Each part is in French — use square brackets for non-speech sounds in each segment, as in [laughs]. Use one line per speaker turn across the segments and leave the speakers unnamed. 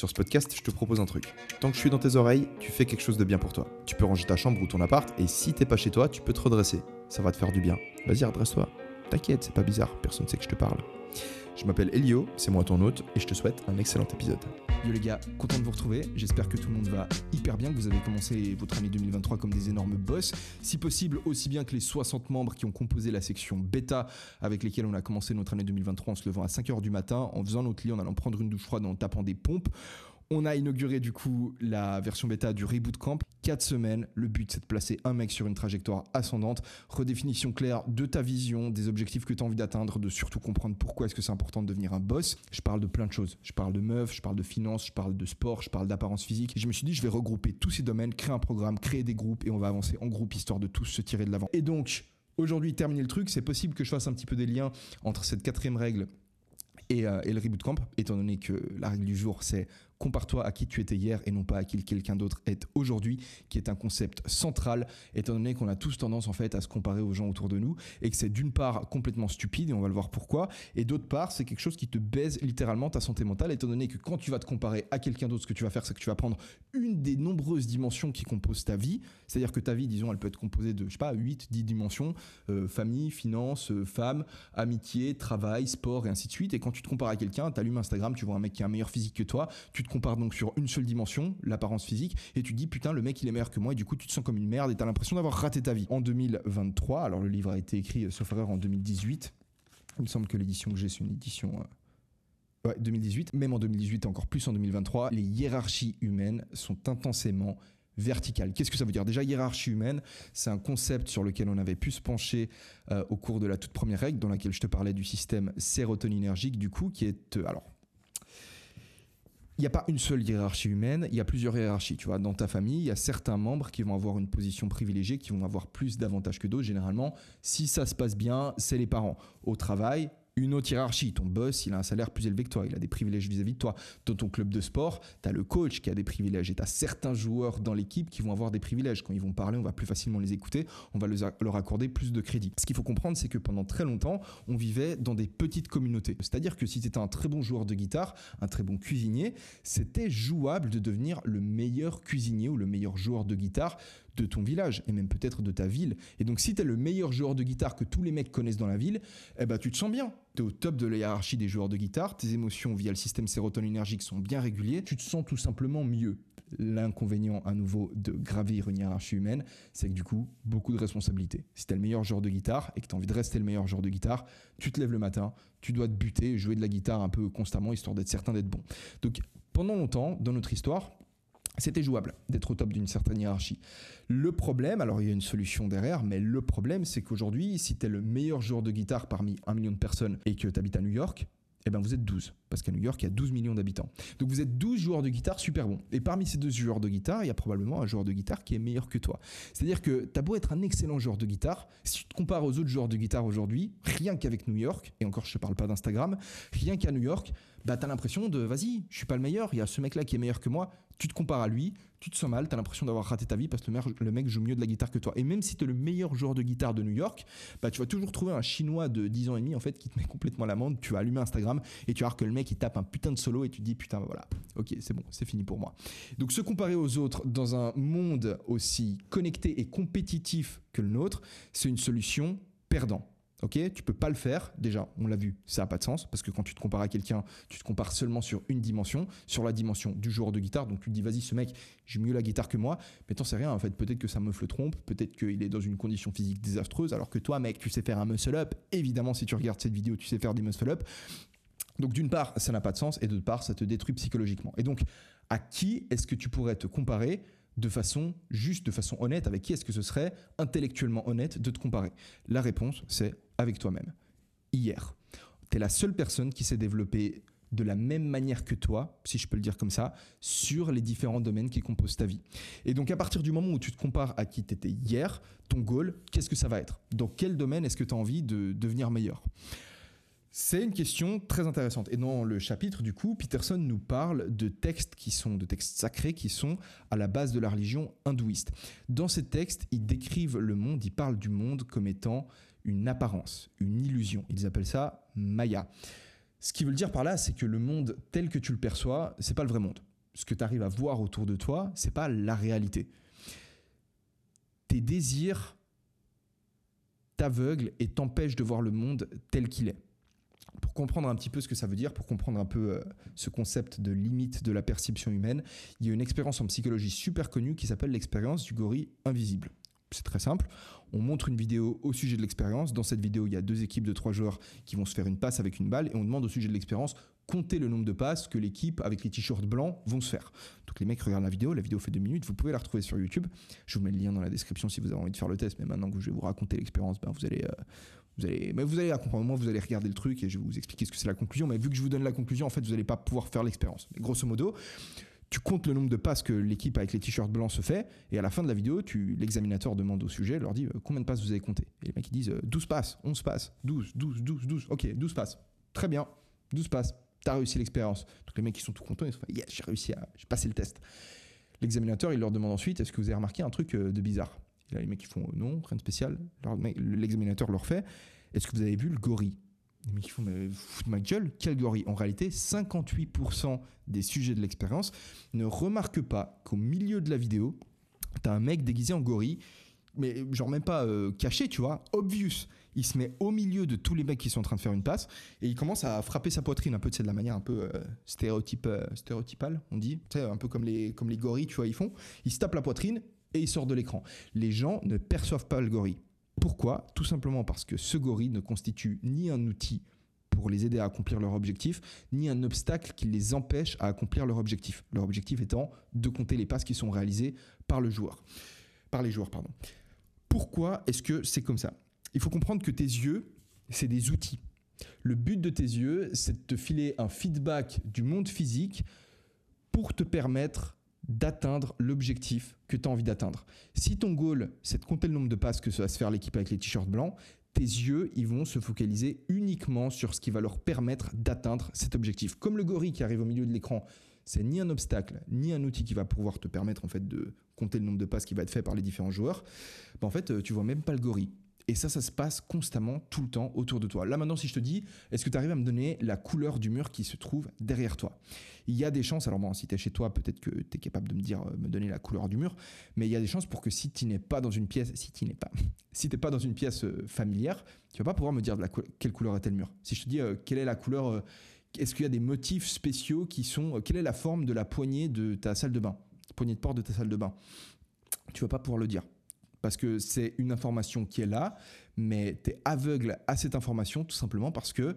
Sur ce podcast, je te propose un truc. Tant que je suis dans tes oreilles, tu fais quelque chose de bien pour toi. Tu peux ranger ta chambre ou ton appart, et si t'es pas chez toi, tu peux te redresser. Ça va te faire du bien. Vas-y, redresse-toi. T'inquiète, c'est pas bizarre, personne ne sait que je te parle. Je m'appelle Elio, c'est moi ton hôte, et je te souhaite un excellent épisode. Yo les gars, content de vous retrouver, j'espère que tout le monde va hyper bien, que vous avez commencé votre année 2023 comme des énormes boss, si possible aussi bien que les 60 membres qui ont composé la section bêta avec lesquels on a commencé notre année 2023 en se levant à 5h du matin, en faisant notre lit, en allant prendre une douche froide, en tapant des pompes. On a inauguré du coup la version bêta du Reboot Camp. 4 semaines, le but c'est de placer un mec sur une trajectoire ascendante, redéfinition claire de ta vision, des objectifs que tu as envie d'atteindre, de surtout comprendre pourquoi est-ce que c'est important de devenir un boss. Je parle de plein de choses, je parle de meufs, je parle de finances, je parle de sport, je parle d'apparence physique. je me suis dit je vais regrouper tous ces domaines, créer un programme, créer des groupes et on va avancer en groupe histoire de tous se tirer de l'avant. Et donc aujourd'hui terminer le truc, c'est possible que je fasse un petit peu des liens entre cette quatrième règle et, euh, le reboot camp, étant donné que la règle du jour c'est compare-toi à qui tu étais hier et non pas à qui quelqu'un d'autre est aujourd'hui, qui est un concept central, étant donné qu'on a tous tendance en fait à se comparer aux gens autour de nous et que c'est d'une part complètement stupide, et on va le voir pourquoi, et d'autre part, c'est quelque chose qui te baise littéralement ta santé mentale, étant donné que quand tu vas te comparer à quelqu'un d'autre, ce que tu vas faire, c'est que tu vas prendre une des nombreuses dimensions qui composent ta vie, c'est-à-dire que ta vie, disons, elle peut être composée de, je sais pas, 8, 10 dimensions, euh, famille, finance, euh, femme, amitié, travail, sport, et ainsi de suite, et quand tu te compares à quelqu'un, tu allumes Instagram, tu vois un mec qui a un meilleur physique que toi, tu te on part donc sur une seule dimension, l'apparence physique, et tu dis putain, le mec il est meilleur que moi, et du coup tu te sens comme une merde et t'as l'impression d'avoir raté ta vie. En 2023, alors le livre a été écrit, euh, sauf erreur, en 2018. Il me semble que l'édition que j'ai, c'est une édition. Euh, ouais, 2018, même en 2018 et encore plus en 2023, les hiérarchies humaines sont intensément verticales. Qu'est-ce que ça veut dire Déjà, hiérarchie humaine, c'est un concept sur lequel on avait pu se pencher euh, au cours de la toute première règle, dans laquelle je te parlais du système sérotoninergique, du coup, qui est, alors, il n'y a pas une seule hiérarchie humaine, il y a plusieurs hiérarchies. Tu vois, dans ta famille, il y a certains membres qui vont avoir une position privilégiée, qui vont avoir plus d'avantages que d'autres. Généralement, si ça se passe bien, c'est les parents. Au travail, une autre hiérarchie. Ton boss, il a un salaire plus élevé que toi, il a des privilèges vis-à-vis de toi. Dans ton club de sport, tu as le coach qui a des privilèges et tu as certains joueurs dans l'équipe qui vont avoir des privilèges. Quand ils vont parler, on va plus facilement les écouter, on va leur accorder plus de crédit. Ce qu'il faut comprendre, c'est que pendant très longtemps, on vivait dans des petites communautés. C'est-à-dire que si tu étais un très bon joueur de guitare, un très bon cuisinier, c'était jouable de devenir le meilleur cuisinier ou le meilleur joueur de guitare de ton village et même peut-être de ta ville. Et donc, si tu es le meilleur joueur de guitare que tous les mecs connaissent dans la ville, eh ben, tu te sens bien. Tu es au top de la hiérarchie des joueurs de guitare, tes émotions via le système sérotoninergique sont bien réguliers, tu te sens tout simplement mieux. L'inconvénient à nouveau de gravir une hiérarchie humaine, c'est que du coup, beaucoup de responsabilités. Si tu es le meilleur joueur de guitare et que tu as envie de rester le meilleur joueur de guitare, tu te lèves le matin, tu dois te buter, jouer de la guitare un peu constamment, histoire d'être certain d'être bon. Donc pendant longtemps, dans notre histoire, c'était jouable d'être au top d'une certaine hiérarchie. Le problème, alors il y a une solution derrière, mais le problème c'est qu'aujourd'hui, si tu es le meilleur joueur de guitare parmi un million de personnes et que tu habites à New York, eh ben vous êtes 12. Parce qu'à New York, il y a 12 millions d'habitants. Donc vous êtes 12 joueurs de guitare super bons. Et parmi ces 12 joueurs de guitare, il y a probablement un joueur de guitare qui est meilleur que toi. C'est-à-dire que t'as beau être un excellent joueur de guitare, si tu te compares aux autres joueurs de guitare aujourd'hui, rien qu'avec New York, et encore je ne parle pas d'Instagram, rien qu'à New York, bah t'as l'impression de vas-y, je suis pas le meilleur, il y a ce mec-là qui est meilleur que moi, tu te compares à lui, tu te sens mal, as l'impression d'avoir raté ta vie parce que le mec, joue mieux de la guitare que toi. Et même si tu es le meilleur joueur de guitare de New York, bah, tu vas toujours trouver un chinois de 10 ans et demi, en fait, qui te met complètement l'amende. Tu vas allumer Instagram et tu vas voir que le mec, il tape un putain de solo et tu dis, putain, voilà, ok, c'est bon, c'est fini pour moi. Donc, se comparer aux autres dans un monde aussi connecté et compétitif que le nôtre, c'est une solution perdante. Ok, tu peux pas le faire. Déjà, on l'a vu, ça n'a pas de sens parce que quand tu te compares à quelqu'un, tu te compares seulement sur une dimension, sur la dimension du joueur de guitare. Donc tu te dis, vas-y, ce mec, j'ai mieux la guitare que moi. Mais t'en sais rien. En fait, peut-être que ça meuf le trompe, peut-être qu'il est dans une condition physique désastreuse, alors que toi, mec, tu sais faire un muscle up. Évidemment, si tu regardes cette vidéo, tu sais faire des muscle up. Donc d'une part, ça n'a pas de sens et d'autre part, ça te détruit psychologiquement. Et donc, à qui est-ce que tu pourrais te comparer de façon juste, de façon honnête, avec qui est-ce que ce serait intellectuellement honnête de te comparer La réponse, c'est avec toi-même. Hier. Tu es la seule personne qui s'est développée de la même manière que toi, si je peux le dire comme ça, sur les différents domaines qui composent ta vie. Et donc à partir du moment où tu te compares à qui tu étais hier, ton goal, qu'est-ce que ça va être Dans quel domaine est-ce que tu as envie de devenir meilleur c'est une question très intéressante. Et dans le chapitre, du coup, Peterson nous parle de textes qui sont, de textes sacrés, qui sont à la base de la religion hindouiste. Dans ces textes, ils décrivent le monde, ils parlent du monde comme étant une apparence, une illusion. Ils appellent ça Maya. Ce qu'ils veulent dire par là, c'est que le monde tel que tu le perçois, c'est pas le vrai monde. Ce que tu arrives à voir autour de toi, c'est pas la réalité. Tes désirs t'aveuglent et t'empêchent de voir le monde tel qu'il est. Pour comprendre un petit peu ce que ça veut dire, pour comprendre un peu euh, ce concept de limite de la perception humaine, il y a une expérience en psychologie super connue qui s'appelle l'expérience du gorille invisible. C'est très simple on montre une vidéo au sujet de l'expérience. Dans cette vidéo, il y a deux équipes de trois joueurs qui vont se faire une passe avec une balle et on demande au sujet de l'expérience compter le nombre de passes que l'équipe avec les t-shirts blancs vont se faire. Donc les mecs regardent la vidéo, la vidéo fait deux minutes, vous pouvez la retrouver sur YouTube. Je vous mets le lien dans la description si vous avez envie de faire le test, mais maintenant que je vais vous raconter l'expérience, ben vous allez... Euh, vous allez, mais vous allez comprendre, vous allez regarder le truc et je vais vous expliquer ce que c'est la conclusion, mais vu que je vous donne la conclusion, en fait vous n'allez pas pouvoir faire l'expérience. Mais grosso modo, tu comptes le nombre de passes que l'équipe avec les t-shirts blancs se fait, et à la fin de la vidéo, tu l'examinateur demande au sujet, leur dit euh, combien de passes vous avez compté Et les mecs ils disent 12 euh, passes, 11 passes, 12, 12, 12, 12, ok, 12 passes. Très bien, 12 passes, t'as réussi l'expérience. Donc les mecs ils sont tout contents, ils font yes, j'ai réussi à, j'ai passé le test. L'examinateur il leur demande ensuite, est-ce que vous avez remarqué un truc euh, de bizarre Et là les mecs ils font non, rien de spécial. L'examinateur leur fait, est-ce que vous avez vu le gorille mais ils font, mais ma gueule, Calgary. En réalité, 58% des sujets de l'expérience ne remarquent pas qu'au milieu de la vidéo, t'as un mec déguisé en gorille, mais genre même pas euh, caché, tu vois, obvious. Il se met au milieu de tous les mecs qui sont en train de faire une passe et il commence à frapper sa poitrine un peu, de la manière un peu euh, euh, stéréotypale, on dit. Tu un peu comme les, comme les gorilles, tu vois, ils font. Il se tape la poitrine et il sort de l'écran. Les gens ne perçoivent pas le gorille. Pourquoi Tout simplement parce que ce gorille ne constitue ni un outil pour les aider à accomplir leur objectif, ni un obstacle qui les empêche à accomplir leur objectif. Leur objectif étant de compter les passes qui sont réalisées par le joueur, par les joueurs, pardon. Pourquoi est-ce que c'est comme ça Il faut comprendre que tes yeux, c'est des outils. Le but de tes yeux, c'est de te filer un feedback du monde physique pour te permettre d'atteindre l'objectif que tu as envie d'atteindre. Si ton goal, c'est de compter le nombre de passes que ça va se faire l'équipe avec les t-shirts blancs, tes yeux, ils vont se focaliser uniquement sur ce qui va leur permettre d'atteindre cet objectif. Comme le gorille qui arrive au milieu de l'écran, c'est ni un obstacle, ni un outil qui va pouvoir te permettre en fait de compter le nombre de passes qui va être fait par les différents joueurs. Ben, en fait, euh, tu vois même pas le gorille. Et ça, ça se passe constamment, tout le temps, autour de toi. Là maintenant, si je te dis, est-ce que tu arrives à me donner la couleur du mur qui se trouve derrière toi Il y a des chances, alors bon, si tu es chez toi, peut-être que tu es capable de me dire, euh, me donner la couleur du mur, mais il y a des chances pour que si tu n'es pas dans une pièce, si tu n'es pas, [laughs] si t'es pas dans une pièce euh, familière, tu vas pas pouvoir me dire la quelle couleur est le mur. Si je te dis, euh, quelle est la couleur, est-ce qu'il y a des motifs spéciaux qui sont, quelle est la forme de la poignée de ta salle de bain, poignée de porte de ta salle de bain Tu vas pas pouvoir le dire parce que c'est une information qui est là, mais tu es aveugle à cette information tout simplement parce que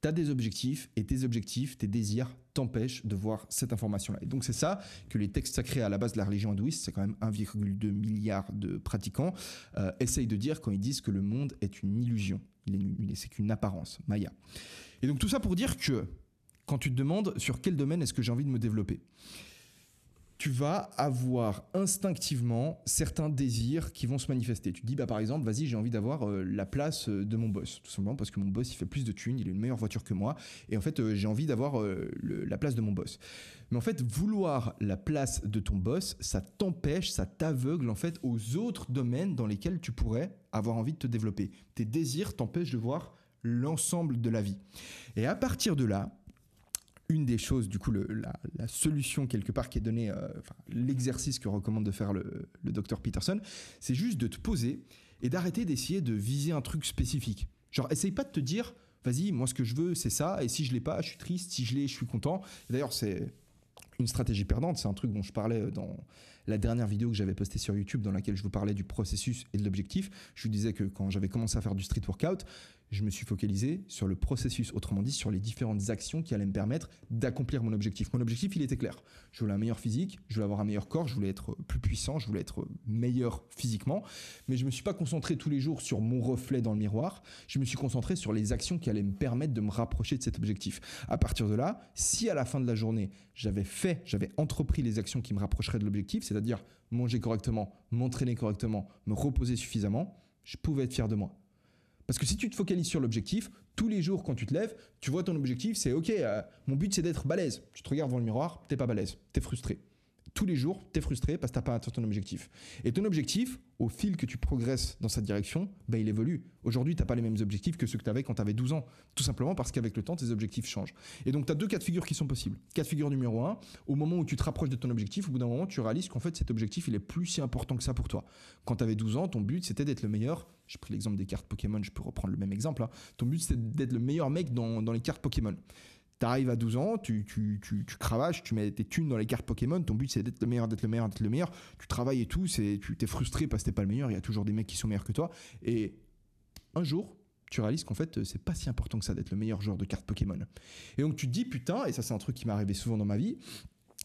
tu as des objectifs et tes objectifs, tes désirs t'empêchent de voir cette information-là. Et donc c'est ça que les textes sacrés à la base de la religion hindouiste, c'est quand même 1,2 milliard de pratiquants, euh, essayent de dire quand ils disent que le monde est une illusion. c'est qu'une apparence, Maya. Et donc tout ça pour dire que quand tu te demandes sur quel domaine est-ce que j'ai envie de me développer, tu vas avoir instinctivement certains désirs qui vont se manifester. Tu te dis, bah, par exemple, vas-y, j'ai envie d'avoir euh, la place euh, de mon boss, tout simplement parce que mon boss, il fait plus de thunes, il a une meilleure voiture que moi, et en fait, euh, j'ai envie d'avoir la place de mon boss. Mais en fait, vouloir la place de ton boss, ça t'empêche, ça t'aveugle, en fait, aux autres domaines dans lesquels tu pourrais avoir envie de te développer. Tes désirs t'empêchent de voir l'ensemble de la vie. Et à partir de là, une des choses, du coup, la, solution quelque part qui est donnée, euh, l'exercice que recommande de faire le, docteur Peterson, c'est juste de te poser et d'arrêter d'essayer de viser un truc spécifique. Genre, essaye pas de te dire, vas-y, moi ce que je veux, c'est ça, et si je l'ai pas, je suis triste, si je l'ai, je suis content. D'ailleurs, c'est une stratégie perdante, c'est un truc dont je parlais dans la dernière vidéo que j'avais postée sur YouTube dans laquelle je vous parlais du processus et de l'objectif. Je vous disais que quand j'avais commencé à faire du street workout, je me suis focalisé sur le processus, autrement dit sur les différentes actions qui allaient me permettre d'accomplir mon objectif. Mon objectif, il était clair. Je voulais un meilleur physique, je voulais avoir un meilleur corps, je voulais être plus puissant, je voulais être meilleur physiquement, mais je ne me suis pas concentré tous les jours sur mon reflet dans le miroir, je me suis concentré sur les actions qui allaient me permettre de me rapprocher de cet objectif. À partir de là, si à la fin de la journée, j'avais fait, j'avais entrepris les actions qui me rapprocheraient de l'objectif, c'est-à-dire manger correctement, m'entraîner correctement, me reposer suffisamment, je pouvais être fier de moi parce que si tu te focalises sur l'objectif, tous les jours quand tu te lèves, tu vois ton objectif, c'est ok, euh, mon but c'est d'être balèze. Tu te regardes devant le miroir, t'es pas balèze, t'es frustré tous les jours, tu es frustré parce que tu n'as pas atteint ton objectif. Et ton objectif, au fil que tu progresses dans cette direction, ben il évolue. Aujourd'hui, tu n'as pas les mêmes objectifs que ceux que tu avais quand tu avais 12 ans. Tout simplement parce qu'avec le temps, tes objectifs changent. Et donc, tu as deux cas de figure qui sont possibles. Cas de figure numéro un, au moment où tu te rapproches de ton objectif, au bout d'un moment, tu réalises qu'en fait, cet objectif, il est plus si important que ça pour toi. Quand tu avais 12 ans, ton but, c'était d'être le meilleur. J'ai pris l'exemple des cartes Pokémon, je peux reprendre le même exemple. Hein. Ton but, c'était d'être le meilleur mec dans, dans les cartes Pokémon. T'arrives à 12 ans, tu, tu, tu, tu, cravaches, tu mets tes thunes dans les cartes Pokémon, ton but c'est d'être le meilleur, d'être le meilleur, d'être le meilleur, tu travailles et tout, c'est, tu t'es frustré parce que t'es pas le meilleur, il y a toujours des mecs qui sont meilleurs que toi, et un jour, tu réalises qu'en fait, c'est pas si important que ça d'être le meilleur joueur de cartes Pokémon. Et donc tu te dis, putain, et ça c'est un truc qui m'est arrivé souvent dans ma vie,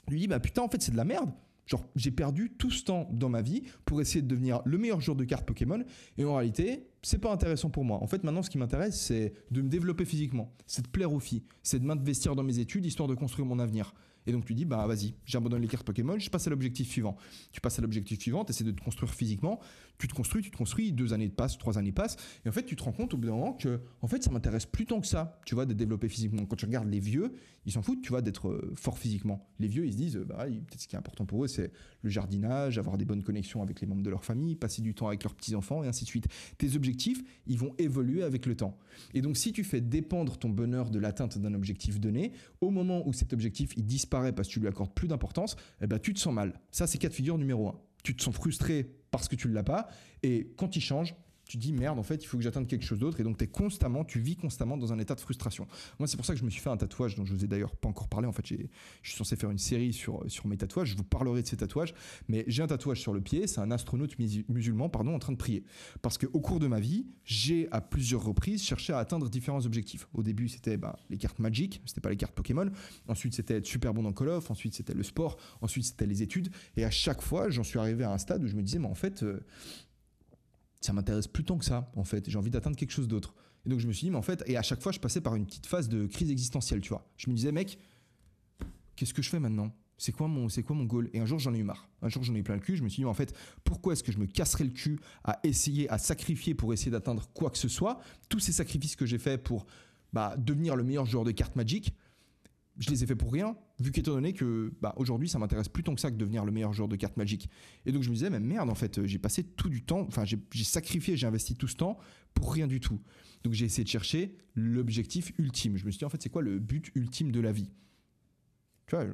tu dis, bah putain, en fait c'est de la merde, Genre, j'ai perdu tout ce temps dans ma vie pour essayer de devenir le meilleur joueur de cartes Pokémon. Et en réalité, c'est pas intéressant pour moi. En fait, maintenant, ce qui m'intéresse, c'est de me développer physiquement, c'est de plaire aux filles, c'est de m'investir dans mes études histoire de construire mon avenir. Et donc, tu dis, bah vas-y, j'abandonne les cartes Pokémon, je passe à l'objectif suivant. Tu passes à l'objectif suivant, tu essaies de te construire physiquement, tu te construis, tu te construis, deux années passent, trois années passent, et en fait, tu te rends compte au bout d'un moment que, en fait, ça m'intéresse plus tant que ça, tu vois, de développer physiquement. Quand tu regardes les vieux, ils s'en foutent, tu vois, d'être euh, fort physiquement. Les vieux, ils se disent, bah, peut-être ce qui est important pour eux, c'est le jardinage, avoir des bonnes connexions avec les membres de leur famille, passer du temps avec leurs petits-enfants, et ainsi de suite. Tes objectifs, ils vont évoluer avec le temps. Et donc, si tu fais dépendre ton bonheur de l'atteinte d'un objectif donné, au moment où cet objectif, il disparaît parce que tu lui accordes plus d'importance, eh ben, tu te sens mal. Ça, c'est quatre figures numéro un tu te sens frustré parce que tu ne l'as pas. Et quand il change, tu dis merde, en fait, il faut que j'atteigne quelque chose d'autre. Et donc, es constamment, tu vis constamment dans un état de frustration. Moi, c'est pour ça que je me suis fait un tatouage dont je vous ai d'ailleurs pas encore parlé. En fait, je suis censé faire une série sur, sur mes tatouages. Je vous parlerai de ces tatouages. Mais j'ai un tatouage sur le pied. C'est un astronaute musulman, pardon, en train de prier. Parce que au cours de ma vie, j'ai à plusieurs reprises cherché à atteindre différents objectifs. Au début, c'était bah, les cartes Magic, c'était pas les cartes Pokémon. Ensuite, c'était être super bon dans Call of. Ensuite, c'était le sport. Ensuite, c'était les études. Et à chaque fois, j'en suis arrivé à un stade où je me disais, mais en fait, euh, ça m'intéresse plus tant que ça, en fait. J'ai envie d'atteindre quelque chose d'autre. Et donc je me suis dit, mais en fait, et à chaque fois, je passais par une petite phase de crise existentielle, tu vois. Je me disais, mec, qu'est-ce que je fais maintenant c'est quoi, mon, c'est quoi mon goal Et un jour, j'en ai eu marre. Un jour, j'en ai eu plein le cul. Je me suis dit, en fait, pourquoi est-ce que je me casserais le cul à essayer, à sacrifier pour essayer d'atteindre quoi que ce soit Tous ces sacrifices que j'ai faits pour bah, devenir le meilleur joueur de cartes magiques je les ai fait pour rien, vu qu'étant donné que bah, aujourd'hui ça m'intéresse plus tant que ça que devenir le meilleur joueur de cartes magiques. Et donc je me disais, mais merde, en fait, j'ai passé tout du temps, enfin j'ai sacrifié, j'ai investi tout ce temps pour rien du tout. Donc j'ai essayé de chercher l'objectif ultime. Je me suis dit, en fait, c'est quoi le but ultime de la vie tu vois,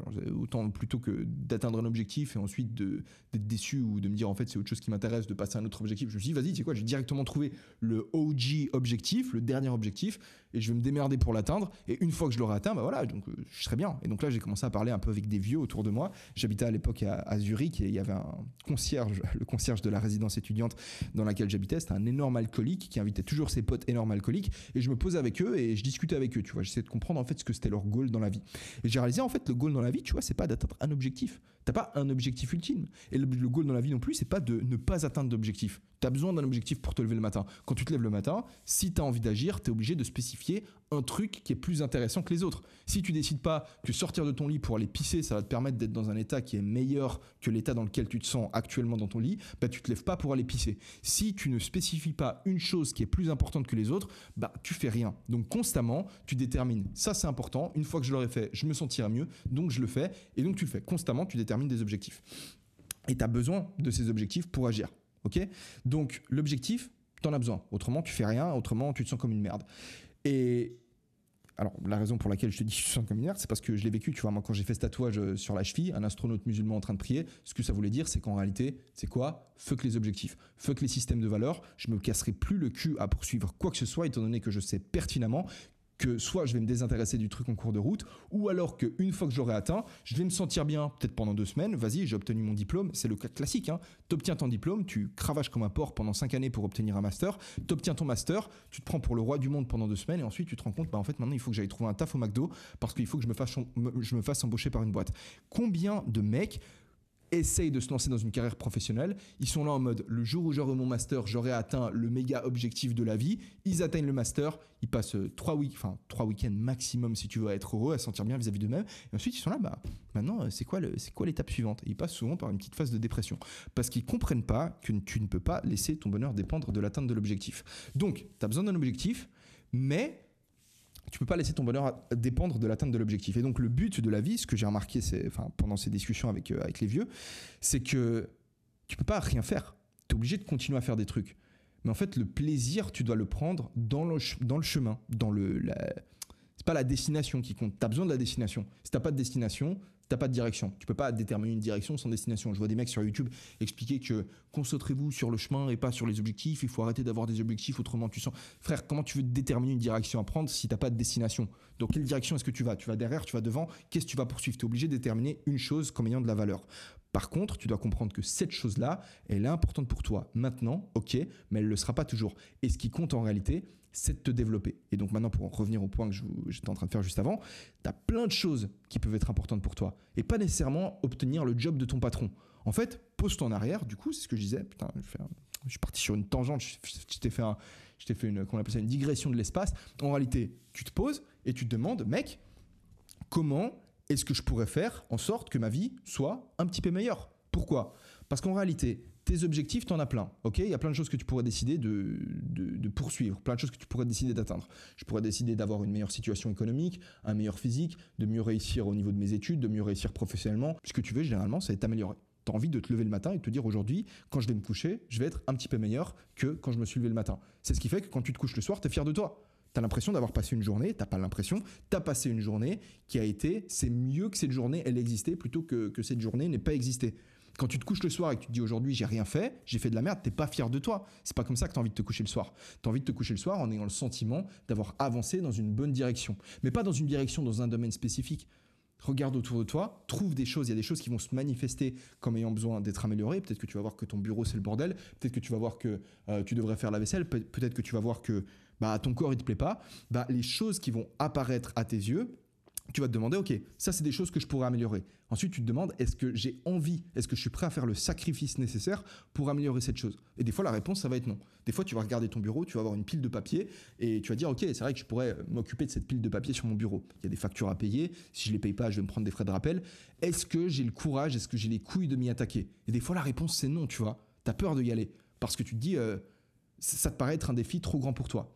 autant plutôt que d'atteindre un objectif et ensuite d'être déçu ou de me dire en fait c'est autre chose qui m'intéresse, de passer à un autre objectif, je me suis dit vas-y, c'est quoi, j'ai directement trouvé le OG objectif, le dernier objectif, et je vais me démerder pour l'atteindre. Et une fois que je l'aurai atteint, bah voilà, donc euh, je serai bien. Et donc là j'ai commencé à parler un peu avec des vieux autour de moi. J'habitais à l'époque à, Zurich et il y avait un concierge, [laughs] le concierge de la résidence étudiante dans laquelle j'habitais, c'était un énorme alcoolique qui invitait toujours ses potes énormes alcooliques. Et je me posais avec eux et je discutais avec eux, tu vois, j'essayais de comprendre en fait ce que c'était leur goal dans la vie. Et j'ai réalisé en fait goal dans la vie, tu vois, c'est pas d'atteindre un objectif, pas un objectif ultime. Et le, goal dans la vie non plus, c'est pas de ne pas atteindre d'objectif. T'as besoin d'un objectif pour te lever le matin. Quand tu te lèves le matin, si t'as envie d'agir, t'es obligé de spécifier un truc qui est plus intéressant que les autres. Si tu décides pas que sortir de ton lit pour aller pisser, ça va te permettre d'être dans un état qui est meilleur que l'état dans lequel tu te sens actuellement dans ton lit, bah tu te lèves pas pour aller pisser. Si tu ne spécifies pas une chose qui est plus importante que les autres, bah tu fais rien. Donc constamment, tu détermines ça c'est important, une fois que je l'aurai fait, je me sentirai mieux, donc je le fais et donc tu le fais. Constamment, tu détermines des objectifs. Et tu as besoin de ces objectifs pour agir. ok Donc l'objectif, t'en as besoin. Autrement, tu fais rien. Autrement, tu te sens comme une merde. Et alors, la raison pour laquelle je te dis tu te sens comme une merde, c'est parce que je l'ai vécu. Tu vois, moi, quand j'ai fait ce tatouage euh, sur la cheville, un astronaute musulman en train de prier, ce que ça voulait dire, c'est qu'en réalité, c'est quoi que les objectifs, que les systèmes de valeur Je me casserai plus le cul à poursuivre quoi que ce soit, étant donné que je sais pertinemment que soit je vais me désintéresser du truc en cours de route, ou alors qu'une fois que j'aurai atteint, je vais me sentir bien, peut-être pendant deux semaines, vas-y, j'ai obtenu mon diplôme, c'est le cas classique, hein. t'obtiens ton diplôme, tu cravaches comme un porc pendant cinq années pour obtenir un master, t'obtiens ton master, tu te prends pour le roi du monde pendant deux semaines, et ensuite tu te rends compte, bah en fait maintenant il faut que j'aille trouver un taf au McDo, parce qu'il faut que je me fasse, je me fasse embaucher par une boîte. Combien de mecs essayent de se lancer dans une carrière professionnelle. Ils sont là en mode le jour où j'aurai mon master, j'aurai atteint le méga objectif de la vie. Ils atteignent le master, ils passent euh, trois week enfin trois week-ends maximum si tu veux être heureux, à sentir bien vis-à-vis d'eux-mêmes. Et ensuite ils sont là, bah maintenant euh, c'est quoi le, c'est quoi l'étape suivante Ils passent souvent par une petite phase de dépression parce qu'ils comprennent pas que tu ne peux pas laisser ton bonheur dépendre de l'atteinte de l'objectif. Donc tu as besoin d'un objectif, mais tu peux pas laisser ton bonheur dépendre de l'atteinte de l'objectif. Et donc le but de la vie, ce que j'ai remarqué enfin, pendant ces discussions avec, euh, avec les vieux, c'est que tu peux pas rien faire. Tu es obligé de continuer à faire des trucs. Mais en fait, le plaisir, tu dois le prendre dans le, dans le chemin, dans le, c'est pas la destination qui compte. Tu as besoin de la destination. Si t'as pas de destination, t'as pas de direction. Tu peux pas déterminer une direction sans destination. Je vois des mecs sur YouTube expliquer que concentrez-vous sur le chemin et pas sur les objectifs. Il faut arrêter d'avoir des objectifs, autrement tu sens. Frère, comment tu veux déterminer une direction à prendre si t'as pas de destination Dans quelle direction est-ce que tu vas Tu vas derrière, tu vas devant. Qu'est-ce que tu vas poursuivre Tu es obligé de déterminer une chose comme ayant de la valeur. Par contre, tu dois comprendre que cette chose-là, elle est importante pour toi maintenant, ok, mais elle ne le sera pas toujours. Et ce qui compte en réalité, c'est de te développer. Et donc maintenant, pour en revenir au point que j'étais en train de faire juste avant, tu as plein de choses qui peuvent être importantes pour toi. Et pas nécessairement obtenir le job de ton patron. En fait, pose-toi en arrière, du coup, c'est ce que je disais, putain, je, suis parti sur une tangente, je, t'ai fait, une, ça, une digression de l'espace. En réalité, tu te poses et tu te demandes, mec, comment est-ce que je pourrais faire en sorte que ma vie soit un petit peu meilleure Pourquoi Parce qu'en réalité, tes objectifs, en as plein. Ok, il y a plein de choses que tu pourrais décider de, poursuivre, plein de choses que tu pourrais décider d'atteindre. Je pourrais décider d'avoir une meilleure situation économique, un meilleur physique, de mieux réussir au niveau de mes études, de mieux réussir professionnellement. Ce que tu veux, généralement, c'est t'améliorer. as envie de te lever le matin et de te dire aujourd'hui, quand je vais me coucher, je vais être un petit peu meilleur que quand je me suis levé le matin. C'est ce qui fait que quand tu te couches le soir, tu es fier de toi as l'impression d'avoir passé une journée, t'as pas l'impression, tu as passé une journée qui a été, c'est mieux que cette journée, elle existait, plutôt que, cette journée n'ait pas existé. Quand tu te couches le soir et que tu te dis aujourd'hui j'ai rien fait, j'ai fait de la merde, n'es pas fier de toi. C'est pas comme ça que as envie de te coucher le soir. Tu as envie de te coucher le soir en ayant le sentiment d'avoir avancé dans une bonne direction. Mais pas dans une direction, dans un domaine spécifique. Regarde autour de toi, trouve des choses. Il y a des choses qui vont se manifester comme ayant besoin d'être améliorées. Peut-être que tu vas voir que ton bureau c'est le bordel. Peut-être que tu vas voir que euh, tu devrais faire la vaisselle. peut-être que tu vas voir que bah, ton corps il te plaît pas, bah, les choses qui vont apparaître à tes yeux, tu vas te demander, ok, ça c'est des choses que je pourrais améliorer. Ensuite, tu te demandes, est-ce que j'ai envie, est-ce que je suis prêt à faire le sacrifice nécessaire pour améliorer cette chose Et des fois, la réponse, ça va être non. Des fois, tu vas regarder ton bureau, tu vas avoir une pile de papier et tu vas dire, ok, c'est vrai que je pourrais m'occuper de cette pile de papier sur mon bureau. Il y a des factures à payer, si je les paye pas, je vais me prendre des frais de rappel. Est-ce que j'ai le courage, est-ce que j'ai les couilles de m'y attaquer Et des fois, la réponse, c'est non, tu vois. tu as peur de y aller parce que tu te dis, euh, ça te paraît être un défi trop grand pour toi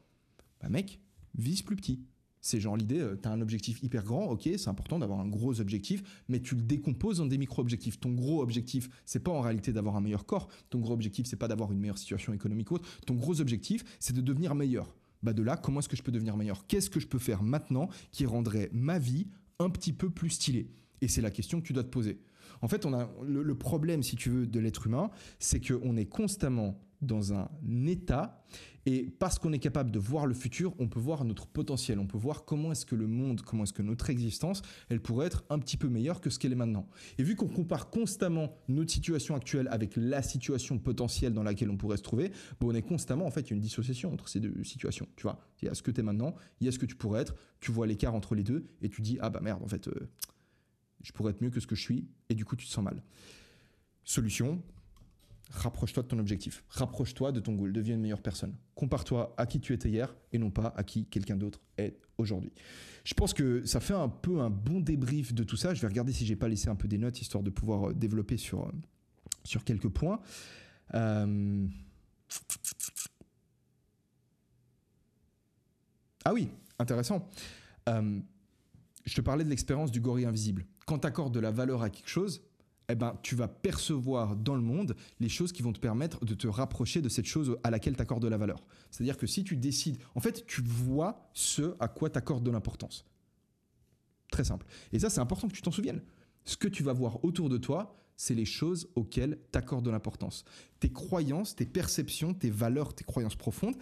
bah mec, vise plus petit. C'est genre l'idée, euh, tu as un objectif hyper grand, ok, c'est important d'avoir un gros objectif, mais tu le décomposes en des micro-objectifs. Ton gros objectif, c'est pas en réalité d'avoir un meilleur corps, ton gros objectif, c'est pas d'avoir une meilleure situation économique ou autre, ton gros objectif, c'est de devenir meilleur. Bah de là, comment est-ce que je peux devenir meilleur Qu'est-ce que je peux faire maintenant qui rendrait ma vie un petit peu plus stylée Et c'est la question que tu dois te poser. En fait, on a le, le problème, si tu veux, de l'être humain, c'est qu'on est constamment dans un état et parce qu'on est capable de voir le futur, on peut voir notre potentiel, on peut voir comment est-ce que le monde, comment est-ce que notre existence, elle pourrait être un petit peu meilleure que ce qu'elle est maintenant. Et vu qu'on compare constamment notre situation actuelle avec la situation potentielle dans laquelle on pourrait se trouver, bon, on est constamment, en fait, il y a une dissociation entre ces deux situations, tu vois. Il y a ce que tu es maintenant, il y a ce que tu pourrais être, tu vois l'écart entre les deux et tu dis, ah bah merde, en fait, euh, je pourrais être mieux que ce que je suis, et du coup, tu te sens mal. Solution, rapproche-toi de ton objectif, rapproche-toi de ton goal, deviens une meilleure personne. Compare-toi à qui tu étais hier et non pas à qui quelqu'un d'autre est aujourd'hui. Je pense que ça fait un peu un bon débrief de tout ça. Je vais regarder si j'ai pas laissé un peu des notes histoire de pouvoir euh, développer sur, euh, sur quelques points. Euh, ah oui, intéressant. je te parlais de l'expérience du gorille invisible. Quand tu accordes de la valeur à quelque chose, eh ben, tu vas percevoir dans le monde les choses qui vont te permettre de te rapprocher de cette chose à laquelle tu accordes de la valeur. C'est-à-dire que si tu décides, en fait, tu vois ce à quoi tu accordes de l'importance. Très simple. Et ça, c'est important que tu t'en souviennes. Ce que tu vas voir autour de toi, c'est les choses auxquelles tu accordes de l'importance. Tes croyances, tes perceptions, tes valeurs, tes croyances profondes,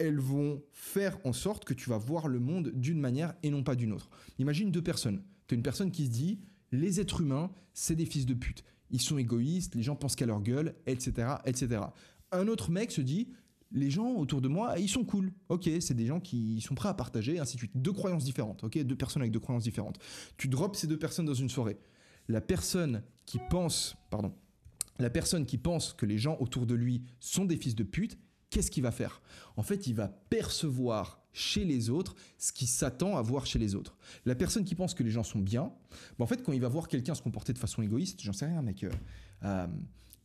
elles vont faire en sorte que tu vas voir le monde d'une manière et non pas d'une autre. Imagine deux personnes. Tu as une personne qui se dit les êtres humains, c'est des fils de pute. Ils sont égoïstes, les gens pensent qu'à leur gueule, etc., etc. Un autre mec se dit, les gens autour de moi, ils sont cool. Ok, c'est des gens qui sont prêts à partager, ainsi de suite. Deux croyances différentes, ok Deux personnes avec deux croyances différentes. Tu drops ces deux personnes dans une soirée. La personne qui pense, pardon, la personne qui pense que les gens autour de lui sont des fils de pute, qu'est-ce qu'il va faire En fait, il va percevoir chez les autres ce qu'il s'attend à voir chez les autres. La personne qui pense que les gens sont bien, bah, en fait, quand il va voir quelqu'un se comporter de façon égoïste, j'en sais rien, mec, euh, euh,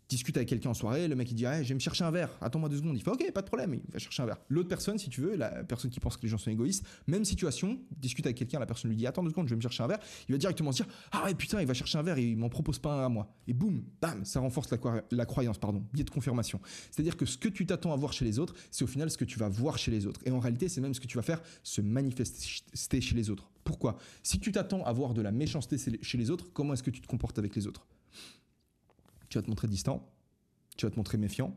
discute avec quelqu'un en soirée, le mec il dit ah, je vais me chercher un verre, attends-moi deux secondes. Il fait ok, pas de problème, il va chercher un verre. L'autre personne, si tu veux, la personne qui pense que les gens sont égoïstes, même situation, discute avec quelqu'un, la personne lui dit attends deux secondes, je vais me chercher un verre. Il va directement se dire ah ouais putain, il va chercher un verre et il m'en propose pas un à moi. Et boum, bam, ça renforce la, la croyance, pardon, biais de confirmation. C'est-à-dire que ce que tu t'attends à voir chez les autres, c'est au final ce que tu vas voir chez les autres. Et en réalité, c'est même ce que tu vas faire se manifester chez les autres. Pourquoi Si tu t'attends à voir de la méchanceté chez les autres, comment est-ce que tu te comportes avec les autres tu vas te montrer distant, tu vas te montrer méfiant.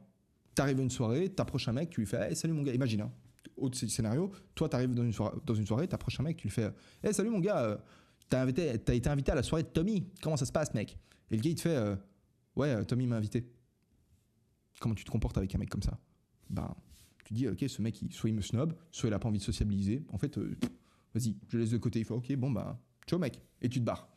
T'arrives à une soirée, approches un mec, tu lui fais hey, salut mon gars, imagine, hein. autre scénario, toi arrives dans une soirée, dans une soirée, t'approches un mec, tu lui fais euh, hey, salut mon gars, euh, tu as été invité à la soirée de Tommy, comment ça se passe mec Et le gars il te fait euh, ouais, Tommy m'a invité. Comment tu te comportes avec un mec comme ça Ben, tu dis ok, ce mec, soit il me snob, soit il a pas envie de sociabiliser. En fait, vas-y, je laisse de côté. Il faut ok, bon bah, ciao mec, et tu te barres.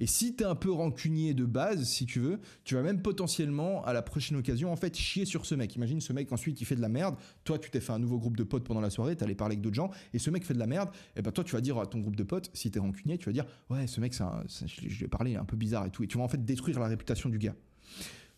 Et si t'es un peu rancunier de base, si tu veux, tu vas même potentiellement, à la prochaine occasion, en fait, chier sur ce mec. Imagine ce mec ensuite, qui fait de la merde. Toi, tu t'es fait un nouveau groupe de potes pendant la soirée, t'es allé parler avec d'autres gens, et ce mec fait de la merde. Et eh ben toi, tu vas dire à ton groupe de potes, si t'es rancunier, tu vas dire, ouais, ce mec, c'est je lui ai parlé, il est un peu bizarre et tout. Et tu vas en fait détruire la réputation du gars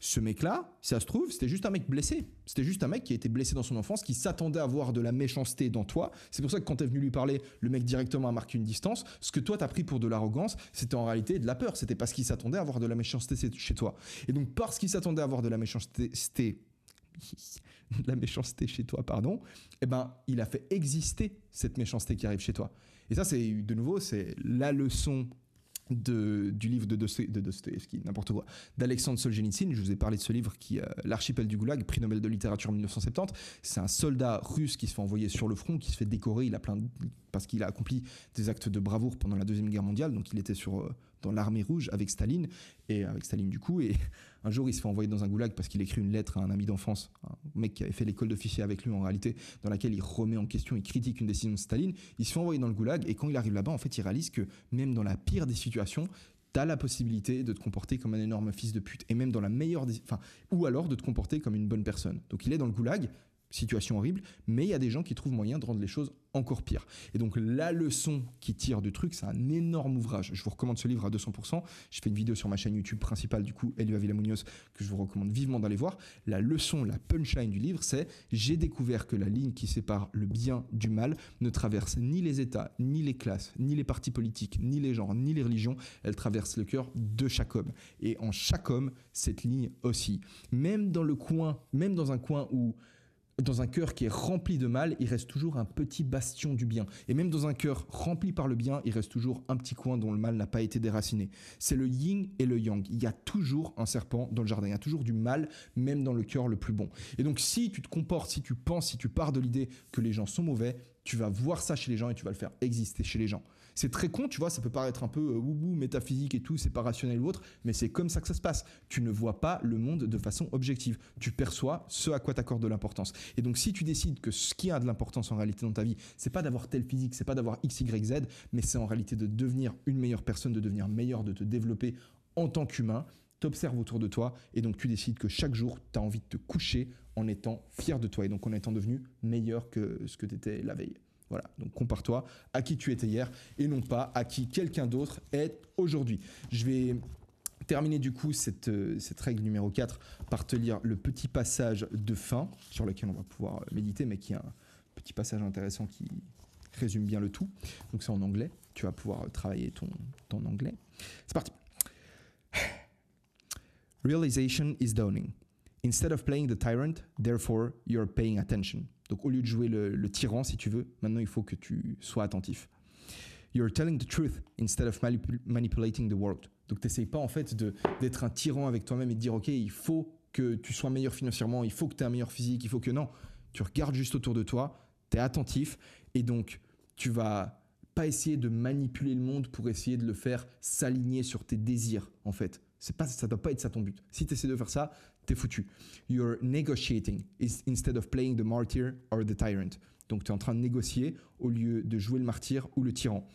ce mec-là, ça se trouve, c'était juste un mec blessé. C'était juste un mec qui a été blessé dans son enfance, qui s'attendait à voir de la méchanceté dans toi. C'est pour ça que quand t'es venu lui parler, le mec directement a marqué une distance. Ce que toi t'as pris pour de l'arrogance, c'était en réalité de la peur. C'était parce qu'il s'attendait à voir de la méchanceté chez toi. Et donc parce qu'il s'attendait à voir de la méchanceté, [laughs] la méchanceté chez toi, pardon, eh ben il a fait exister cette méchanceté qui arrive chez toi. Et ça c'est de nouveau c'est la leçon de, du livre de, Dostoevsky, n'importe quoi, d'Alexandre Solzhenitsyn. Je vous ai parlé de ce livre qui, est euh, L'archipel du Goulag, prix Nobel de littérature en 1970. C'est un soldat russe qui se fait envoyer sur le front, qui se fait décorer. Il a plein parce qu'il a accompli des actes de bravoure pendant la deuxième guerre mondiale. Donc il était sur euh, dans l'armée rouge avec Staline, et avec Staline du coup, et [laughs] un jour il se fait envoyer dans un goulag parce qu'il écrit une lettre à un ami d'enfance, un mec qui avait fait l'école d'officier avec lui en réalité, dans laquelle il remet en question et critique une décision de Staline, il se fait envoyer dans le goulag, et quand il arrive là-bas, en fait il réalise que même dans la pire des situations, t'as la possibilité de te comporter comme un énorme fils de pute et même dans la meilleure enfin ou alors de te comporter comme une bonne personne donc il est dans le goulag situation horrible, mais il y a des gens qui trouvent moyen de rendre les choses encore pires. Et donc la leçon qui tire du truc, c'est un énorme ouvrage. Je vous recommande ce livre à 200%. Je fais une vidéo sur ma chaîne YouTube principale, du coup, Elia Munoz, que je vous recommande vivement d'aller voir. La leçon, la punchline du livre, c'est j'ai découvert que la ligne qui sépare le bien du mal ne traverse ni les États, ni les classes, ni les partis politiques, ni les genres, ni les religions. Elle traverse le cœur de chaque homme. Et en chaque homme, cette ligne aussi. Même dans le coin, même dans un coin où dans un cœur qui est rempli de mal, il reste toujours un petit bastion du bien. Et même dans un cœur rempli par le bien, il reste toujours un petit coin dont le mal n'a pas été déraciné. C'est le yin et le yang. Il y a toujours un serpent dans le jardin. Il y a toujours du mal, même dans le cœur le plus bon. Et donc, si tu te comportes, si tu penses, si tu pars de l'idée que les gens sont mauvais, tu vas voir ça chez les gens et tu vas le faire exister chez les gens. C'est très con, tu vois, ça peut paraître un peu euh, oubou, métaphysique et tout, c'est pas rationnel ou autre, mais c'est comme ça que ça se passe. Tu ne vois pas le monde de façon objective. Tu perçois ce à quoi t'accordes de l'importance. Et donc, si tu décides que ce qui a de l'importance en réalité dans ta vie, c'est pas d'avoir tel physique, c'est pas d'avoir X, Y, Z, mais c'est en réalité de devenir une meilleure personne, de devenir meilleur, de te développer en tant qu'humain, t'observes autour de toi et donc tu décides que chaque jour, tu as envie de te coucher en étant fier de toi et donc en étant devenu meilleur que ce que tu étais la veille. Voilà, donc compare-toi à qui tu étais hier et non pas à qui quelqu'un d'autre est aujourd'hui. Je vais terminer du coup cette, euh, règle numéro 4 par te lire le petit passage de fin sur lequel on va pouvoir euh, méditer, mais qui est un petit passage intéressant qui résume bien le tout. Donc c'est en anglais, tu vas pouvoir euh, travailler ton, ton anglais. C'est parti. [sighs] Realization is dawning. Instead of playing the tyrant, therefore you're paying attention. Donc au lieu de jouer le, tyran, si tu veux, maintenant il faut que tu sois attentif. You're telling the truth instead of manipulating the world. Donc t'essayes pas en fait d'être un tyran avec toi-même et de dire ok, il faut que tu sois meilleur financièrement, il faut que tu aies un meilleur physique, il faut que non. Tu regardes juste autour de toi, tu es attentif et donc tu vas pas essayer de manipuler le monde pour essayer de le faire s'aligner sur tes désirs en fait. C'est pas ça doit pas être ça ton but. Si tu essaies de faire ça, t'es foutu. You're negotiating instead of playing the martyr or the tyrant. Donc tu es en train de négocier au lieu de jouer le martyr ou le tyran.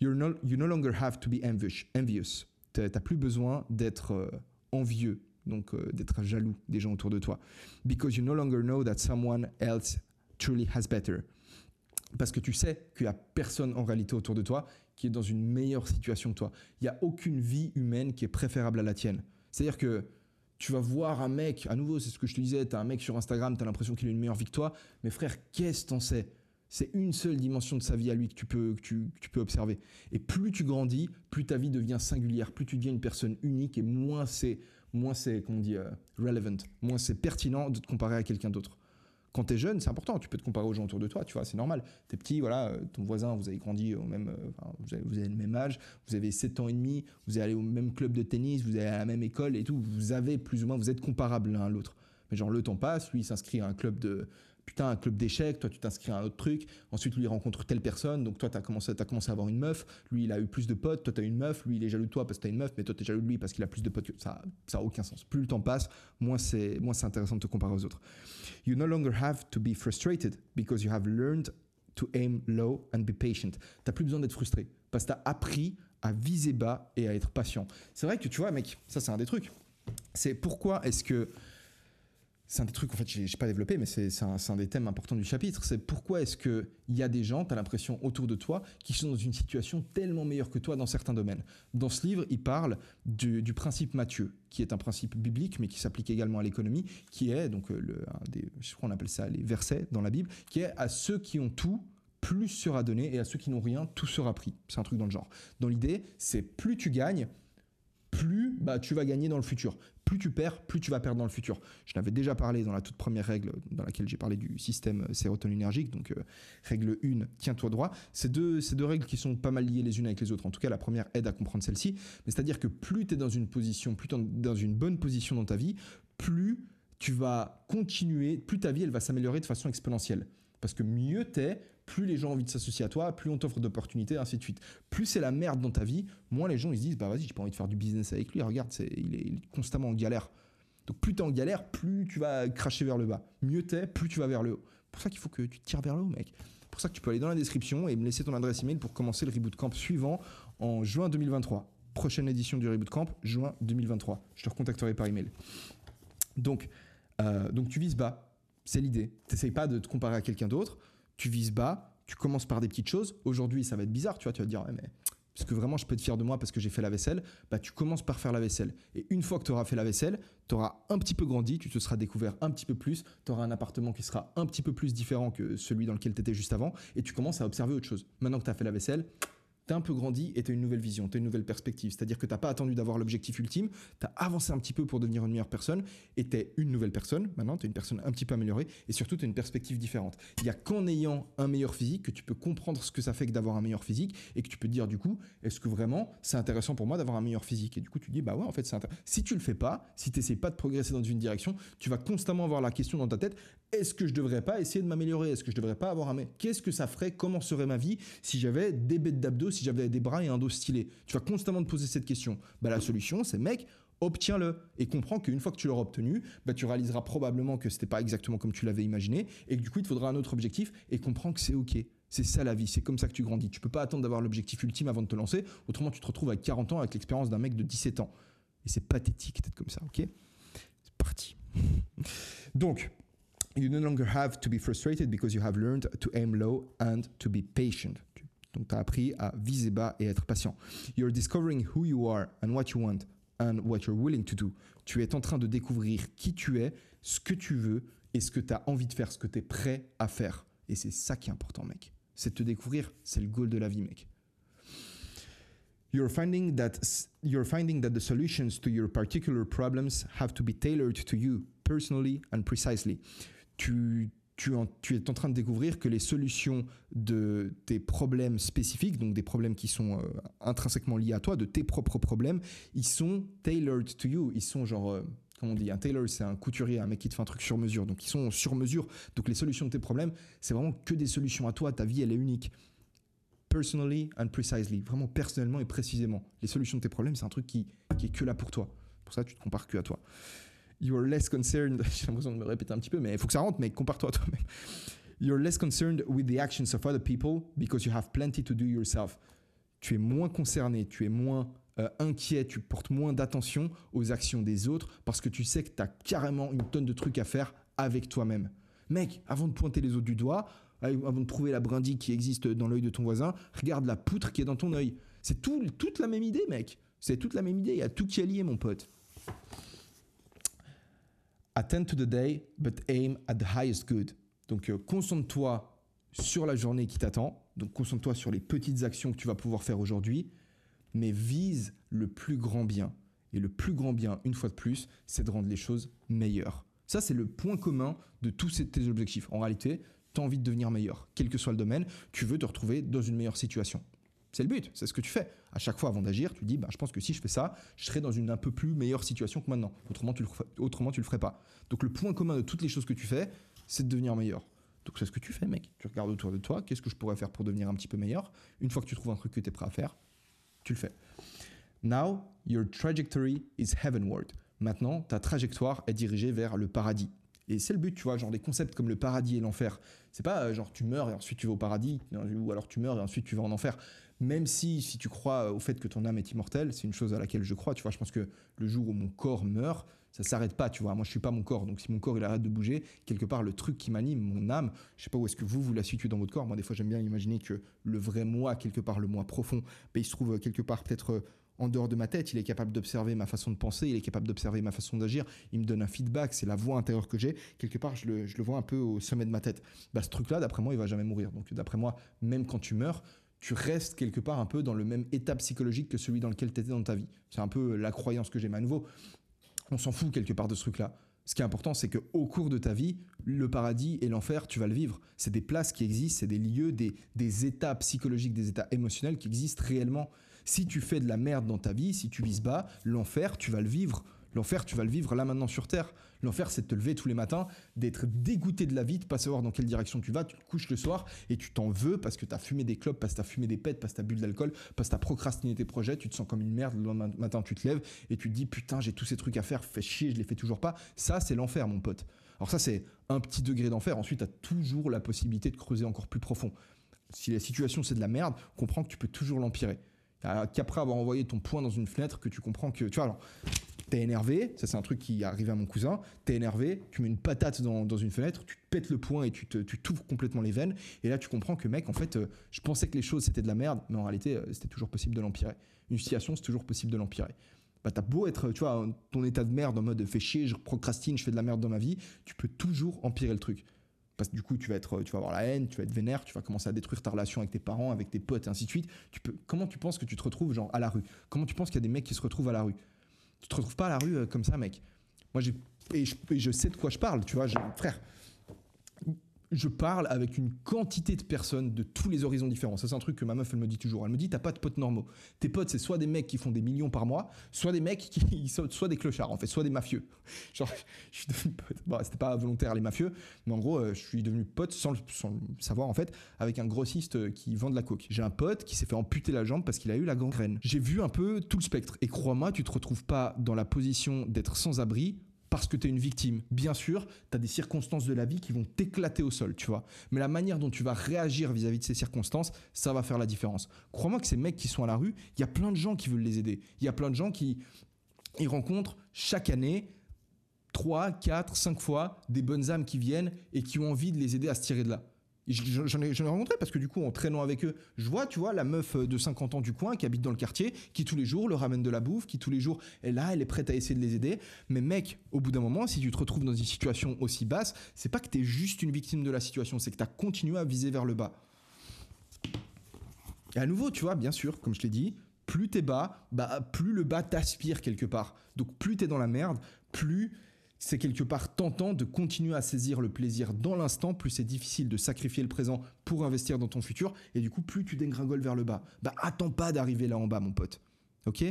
you no longer have to be envious. Tu T'as plus besoin d'être euh, envieux, donc euh, d'être jaloux des gens autour de toi. Because you no longer know that someone else truly has better. Parce que tu sais qu'il n'y a personne en réalité autour de toi qui est dans une meilleure situation que toi. Il n'y a aucune vie humaine qui est préférable à la tienne. C'est-à-dire que tu vas voir un mec, à nouveau, c'est ce que je te disais, as un mec sur Instagram, tu as l'impression qu'il a une meilleure victoire. que mais frère, qu'est-ce en sais c'est une seule dimension de sa vie à lui que tu peux, tu, peux observer. Et plus tu grandis, plus ta vie devient singulière, plus tu deviens une personne unique et moins c'est, moins c'est, qu'on dit, euh, relevant, moins c'est pertinent de te comparer à quelqu'un d'autre quand t'es jeune, c'est important. Tu peux te comparer aux gens autour de toi, tu vois, c'est normal. T'es petit, voilà, euh, ton voisin, vous avez grandi au même, euh, vous, avez, le même âge, vous avez 7 ans et demi, vous allez au même club de tennis, vous allez à la même école et tout. Vous avez plus ou moins, vous êtes comparables l'un à l'autre. Mais genre, le temps passe, lui, il s'inscrit à un club de, putain, un club d'échecs, toi tu t'inscris à un autre truc, ensuite lui il rencontre telle personne, donc toi tu commencé, as commencé à avoir une meuf, lui il a eu plus de potes, toi t'as une meuf, lui il est jaloux de toi parce que t'as une meuf, mais toi es jaloux de lui parce qu'il a plus de potes ça, ça a aucun sens. Plus le temps passe, moins c'est, moins c'est intéressant de te comparer aux autres. You no longer have to be frustrated because you have learned to aim low and be patient. T'as plus besoin d'être frustré parce que as appris à viser bas et à être patient. C'est vrai que tu vois, mec, ça c'est un des trucs. C'est pourquoi est-ce que c'est un des trucs, en fait, j'ai pas développé, mais c'est un, des thèmes importants du chapitre. C'est pourquoi est-ce qu'il y a des gens, tu as l'impression autour de toi, qui sont dans une situation tellement meilleure que toi dans certains domaines. Dans ce livre, il parle du, principe Matthieu, qui est un principe biblique, mais qui s'applique également à l'économie, qui est, donc, euh, le, je crois qu'on appelle ça les versets dans la Bible, qui est à ceux qui ont tout, plus sera donné, et à ceux qui n'ont rien, tout sera pris. C'est un truc dans le genre. Dans l'idée, c'est plus tu gagnes, plus bah, tu vas gagner dans le futur. Plus tu perds, plus tu vas perdre dans le futur. Je l'avais déjà parlé dans la toute première règle dans laquelle j'ai parlé du système euh, sérotoninergique, donc euh, règle 1, tiens-toi droit. C'est deux, deux règles qui sont pas mal liées les unes avec les autres. En tout cas, la première aide à comprendre celle-ci. Mais c'est-à-dire que plus tu es dans une position, plus dans une bonne position dans ta vie, plus tu vas continuer, plus ta vie elle va s'améliorer de façon exponentielle. Parce que mieux t'es, plus les gens ont envie de s'associer à toi, plus on t'offre d'opportunités, ainsi de suite. Plus c'est la merde dans ta vie, moins les gens ils se disent bah vas-y, j'ai pas envie de faire du business avec lui, regarde, il, est, constamment en galère. Donc plus t'es en galère, plus tu vas cracher vers le bas. Mieux t'es, plus tu vas vers le haut. Pour ça qu'il faut que tu tires vers le haut, mec. Pour ça que tu peux aller dans la description et me laisser ton adresse email pour commencer le reboot camp suivant en juin 2023. Prochaine édition du reboot camp, juin 2023. Je te recontacterai par email. Donc, euh, donc tu vises bas, c'est l'idée. T'essayes pas de te comparer à quelqu'un d'autre tu vises bas, tu commences par des petites choses. Aujourd'hui, ça va être bizarre, tu vois, tu vas dire, mais parce que vraiment je peux être fier de moi parce que j'ai fait la vaisselle, bah tu commences par faire la vaisselle. Et une fois que tu auras fait la vaisselle, tu auras un petit peu grandi, tu te seras découvert un petit peu plus, tu auras un appartement qui sera un petit peu plus différent que celui dans lequel tu étais juste avant, et tu commences à observer autre chose. Maintenant que tu as fait la vaisselle, t'as un peu grandi et t'as une nouvelle vision, t'as une nouvelle perspective. C'est-à-dire que t'as pas attendu d'avoir l'objectif ultime, t'as avancé un petit peu pour devenir une meilleure personne et t'es une nouvelle personne. Maintenant, t'es une personne un petit peu améliorée et surtout t'as une perspective différente. Il y a qu'en ayant un meilleur physique que tu peux comprendre ce que ça fait que d'avoir un meilleur physique et que tu peux dire du coup, est-ce que vraiment c'est intéressant pour moi d'avoir un meilleur physique Et du coup, tu dis bah ouais, en fait, c'est intéressant. Si tu le fais pas, si t'essaies pas de progresser dans une direction, tu vas constamment avoir la question dans ta tête est-ce que je devrais pas essayer de m'améliorer Est-ce que je devrais pas avoir un mec Qu'est-ce que ça ferait Comment serait ma vie si j'avais des bêtes d'abdos, si j'avais des bras et un dos stylé Tu vas constamment te poser cette question. Bah la solution, c'est mec, obtiens-le et comprends qu'une fois que tu l'auras obtenu, bah, tu réaliseras probablement que ce c'était pas exactement comme tu l'avais imaginé et du coup il te faudra un autre objectif et comprends que c'est ok. C'est ça la vie, c'est comme ça que tu grandis. Tu peux pas attendre d'avoir l'objectif ultime avant de te lancer, autrement tu te retrouves à 40 ans avec l'expérience d'un mec de 17 ans. Et c'est pathétique d'être comme ça, ok C'est parti. [laughs] Donc, you no longer have to be frustrated because you have learned to aim low and to be patient. Donc tu as appris à viser bas et être patient. You're discovering who you are and what you want and what you're willing to do. Tu es en train de découvrir qui tu es, ce que tu veux et ce que tu as envie de faire, ce que tu es prêt à faire. Et c'est ça qui est important, mec. C'est de te découvrir, c'est le goal de la vie, mec. You're finding that you're finding that the solutions to your particular problems have to be tailored to you personally and precisely tu, tu, es en train de découvrir que les solutions de tes problèmes spécifiques, donc des problèmes qui sont euh, intrinsèquement liés à toi, de tes propres problèmes, ils sont tailored to you. Ils sont genre, euh, comment on dit, un tailor, c'est un couturier, un mec qui te fait un truc sur mesure. Donc ils sont sur mesure. Donc les solutions de tes problèmes, c'est vraiment que des solutions à toi. Ta vie, elle est unique. Personally and precisely. Vraiment personnellement et précisément. Les solutions de tes problèmes, c'est un truc qui, qui est que là pour toi. Pour ça, tu te compares que à toi you're less concerned. [laughs] J'ai l'impression de me répéter un petit peu, mais il faut que ça rentre, mais compare-toi à toi [laughs] You're less concerned with the actions of other people because you have plenty to do yourself. Tu es moins concerné, tu es moins euh, inquiet, tu portes moins d'attention aux actions des autres parce que tu sais que tu as carrément une tonne de trucs à faire avec toi-même. Mec, avant de pointer les autres du doigt, euh, avant de trouver la brindille qui existe dans l'œil de ton voisin, regarde la poutre qui est dans ton œil. C'est tout, toute la même idée, mec. C'est toute la même idée. Il y a tout qui est lié, mon pote. Attend to the day, but aim at the highest good. Donc euh, concentre-toi sur la journée qui t'attend. Donc concentre-toi sur les petites actions que tu vas pouvoir faire aujourd'hui, mais vise le plus grand bien. Et le plus grand bien, une fois de plus, c'est de rendre les choses meilleures. Ça, c'est le point commun de tous tes objectifs. En réalité, tu as envie de devenir meilleur, quel que soit le domaine, tu veux te retrouver dans une meilleure situation. C'est le but, c'est ce que tu fais. À chaque fois avant d'agir, tu dis bah, je pense que si je fais ça, je serai dans une un peu plus meilleure situation que maintenant. Autrement, tu le, autrement, tu le ferais pas. Donc, le point commun de toutes les choses que tu fais, c'est de devenir meilleur. Donc, c'est ce que tu fais, mec. Tu regardes autour de toi, qu'est-ce que je pourrais faire pour devenir un petit peu meilleur Une fois que tu trouves un truc que tu es prêt à faire, tu le fais. Now, your trajectory is heavenward. Maintenant, ta trajectoire est dirigée vers le paradis. Et c'est le but, tu vois, genre des concepts comme le paradis et l'enfer. C'est pas euh, genre tu meurs et ensuite tu vas au paradis, ou alors tu meurs et ensuite tu vas en enfer même si, tu crois euh, au fait que ton âme est immortelle, c'est une chose à laquelle je crois, tu vois, je pense que le jour où mon corps meurt, ça s'arrête pas, tu vois, moi je suis pas mon corps, donc si mon corps il arrête de bouger, quelque part le truc qui m'anime, mon âme, je sais pas où est-ce que vous, vous la situez dans votre corps, moi des fois j'aime bien imaginer que le vrai moi, quelque part le moi profond, ben, il se trouve euh, quelque part peut-être euh, en dehors de ma tête, il est capable d'observer ma façon de penser, il est capable d'observer ma façon d'agir, il me donne un feedback, c'est la voix intérieure que j'ai, quelque part je le, vois un peu au sommet de ma tête. Bah, ce truc-là, d'après moi, il va jamais mourir. Donc d'après moi, même quand tu meurs, tu restes quelque part un peu dans le même état psychologique que celui dans lequel tu étais dans ta vie. C'est un peu la croyance que j'ai, mais à nouveau, on s'en fout quelque part de ce truc-là. Ce qui est important, c'est qu'au cours de ta vie, le paradis et l'enfer, tu vas le vivre. C'est des places qui existent, c'est des lieux, des, des, états psychologiques, des états émotionnels qui existent réellement. Si tu fais de la merde dans ta vie, si tu vises bas, l'enfer, tu vas le vivre. L'enfer, tu vas le vivre là maintenant sur Terre. L'enfer, c'est de te lever tous les matins, d'être dégoûté de la vie, de pas savoir dans quelle direction tu vas. Tu te couches le soir et tu t'en veux parce que tu as fumé des clopes, parce que tu fumé des pets, parce que tu as bu de l'alcool, parce que tu procrastiné tes projets. Tu te sens comme une merde. Le matin, tu te lèves et tu te dis putain, j'ai tous ces trucs à faire, fais chier, je les fais toujours pas. Ça, c'est l'enfer, mon pote. Alors, ça, c'est un petit degré d'enfer. Ensuite, tu as toujours la possibilité de creuser encore plus profond. Si la situation, c'est de la merde, comprends que tu peux toujours l'empirer qu'après avoir envoyé ton poing dans une fenêtre que tu comprends que tu vois alors t'es énervé, ça c'est un truc qui arrivé à mon cousin, t'es énervé, tu mets une patate dans, une fenêtre, tu te pètes le poing et tu, tu t'ouvres complètement les veines, et là tu comprends que mec, en fait, euh, je pensais que les choses c'était de la merde, mais en réalité euh, c'était toujours possible de l'empirer. Une situation c'est toujours possible de l'empirer. Bah t'as beau être, tu vois, ton état de merde en mode fais chier, je procrastine, je fais de la merde dans ma vie, tu peux toujours empirer le truc. Parce que du coup, tu vas, être, euh, tu vas avoir la haine, tu vas être vénère, tu vas commencer à détruire ta relation avec tes parents, avec tes potes, et ainsi de suite. Tu peux, comment tu penses que tu te retrouves genre à la rue Comment tu penses qu'il y a des mecs qui se retrouvent à la rue tu te retrouves pas à la rue euh, comme ça, mec. Moi, j'ai et je, sais de quoi je parle, tu vois. Je, frère, je parle avec une quantité de personnes de tous les horizons différents. Ça, c'est un truc que ma meuf, elle me dit toujours. Elle me dit, t'as pas de potes normaux. Tes potes, c'est soit des mecs qui font des millions par mois, soit des mecs qui [laughs] sont, soit des clochards, en fait, soit des mafieux. [laughs] Genre, je suis devenu pote. Bon, c'était pas volontaire, les mafieux, mais en gros, euh, je suis devenu pote sans le, savoir, en fait, avec un grossiste euh, qui vend de la coke. J'ai un pote qui s'est fait amputer la jambe parce qu'il a eu la gangrène. J'ai vu un peu tout le spectre. Et crois-moi, tu te retrouves pas dans la position d'être sans abri parce que tu es une victime. Bien sûr, tu as des circonstances de la vie qui vont t'éclater au sol, tu vois. Mais la manière dont tu vas réagir vis-à-vis de ces circonstances, ça va faire la différence. Crois-moi que ces mecs qui sont à la rue, il y a plein de gens qui veulent les aider. Il y a plein de gens qui ils rencontrent chaque année 3, 4, 5 fois des bonnes âmes qui viennent et qui ont envie de les aider à se tirer de là. J'en ai, j'en rencontré parce que du coup, en traînant avec eux, je vois, tu vois, la meuf euh, de 50 ans du coin qui habite dans le quartier, qui tous les jours leur ramène de la bouffe, qui tous les jours est là, elle est prête à essayer de les aider. Mais mec, au bout d'un moment, si tu te retrouves dans une situation aussi basse, c'est pas que t'es juste une victime de la situation, c'est que t'as continué à viser vers le bas. Et à nouveau, tu vois, bien sûr, comme je l'ai dit, plus t'es bas, bah, plus le bas t'aspire quelque part. Donc plus t'es dans la merde, plus c'est quelque part tentant de continuer à saisir le plaisir dans l'instant, plus c'est difficile de sacrifier le présent pour investir dans ton futur, et du coup, plus tu dégringoles vers le bas. Bah attends pas d'arriver là en bas, mon pote. Ok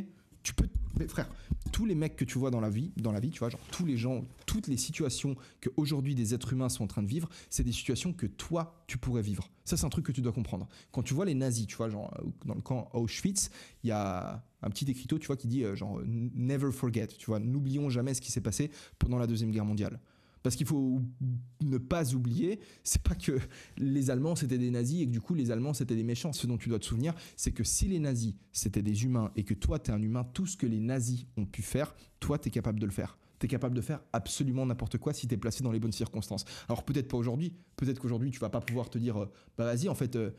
tu peux frère, tous les mecs que tu vois dans la vie, dans la vie, tu vois, genre tous les gens, toutes les situations que aujourd'hui des êtres humains sont en train de vivre, c'est des situations que toi tu pourrais vivre. Ça c'est un truc que tu dois comprendre. Quand tu vois les nazis, tu vois, genre euh, dans le camp Auschwitz, il y a un petit écriteau, tu vois, qui dit euh, genre never forget, tu vois, n'oublions jamais ce qui s'est passé pendant la deuxième guerre mondiale. Parce qu'il faut ne pas oublier, c'est pas que les Allemands c'était des nazis et que du coup les Allemands c'était des méchants. Ce dont tu dois te souvenir, c'est que si les nazis c'était des humains et que toi t'es un humain, tout ce que les nazis ont pu faire, toi t'es capable de le faire. T'es capable de faire absolument n'importe quoi si t'es placé dans les bonnes circonstances. Alors peut-être pas aujourd'hui, peut-être qu'aujourd'hui tu vas pas pouvoir te dire, euh, bah vas-y en fait. Euh,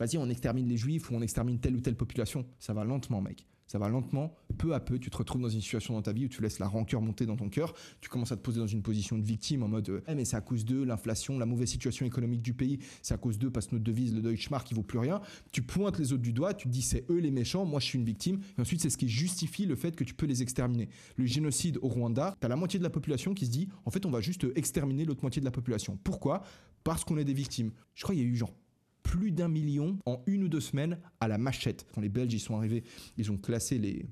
vas-y, on extermine les juifs ou on extermine telle ou telle population. Ça va lentement, mec. Ça va lentement, peu à peu, tu te retrouves dans une situation dans ta vie où tu laisses la rancœur monter dans ton cœur, tu commences à te poser dans une position de victime en mode eh mais c'est à cause d'eux, l'inflation, la mauvaise situation économique du pays, c'est à cause d'eux parce que notre devise, le Deutsche Mark, il vaut plus rien. Tu pointes les autres du doigt, tu dis c'est eux les méchants, moi je suis une victime. Et ensuite, c'est ce qui justifie le fait que tu peux les exterminer. Le génocide au Rwanda, tu as la moitié de la population qui se dit en fait, on va juste exterminer l'autre moitié de la population. Pourquoi Parce qu'on est des victimes. Je crois qu'il y a eu genre plus d'un million en une ou deux semaines à la machette. Quand les Belges y sont arrivés, ils ont classé les,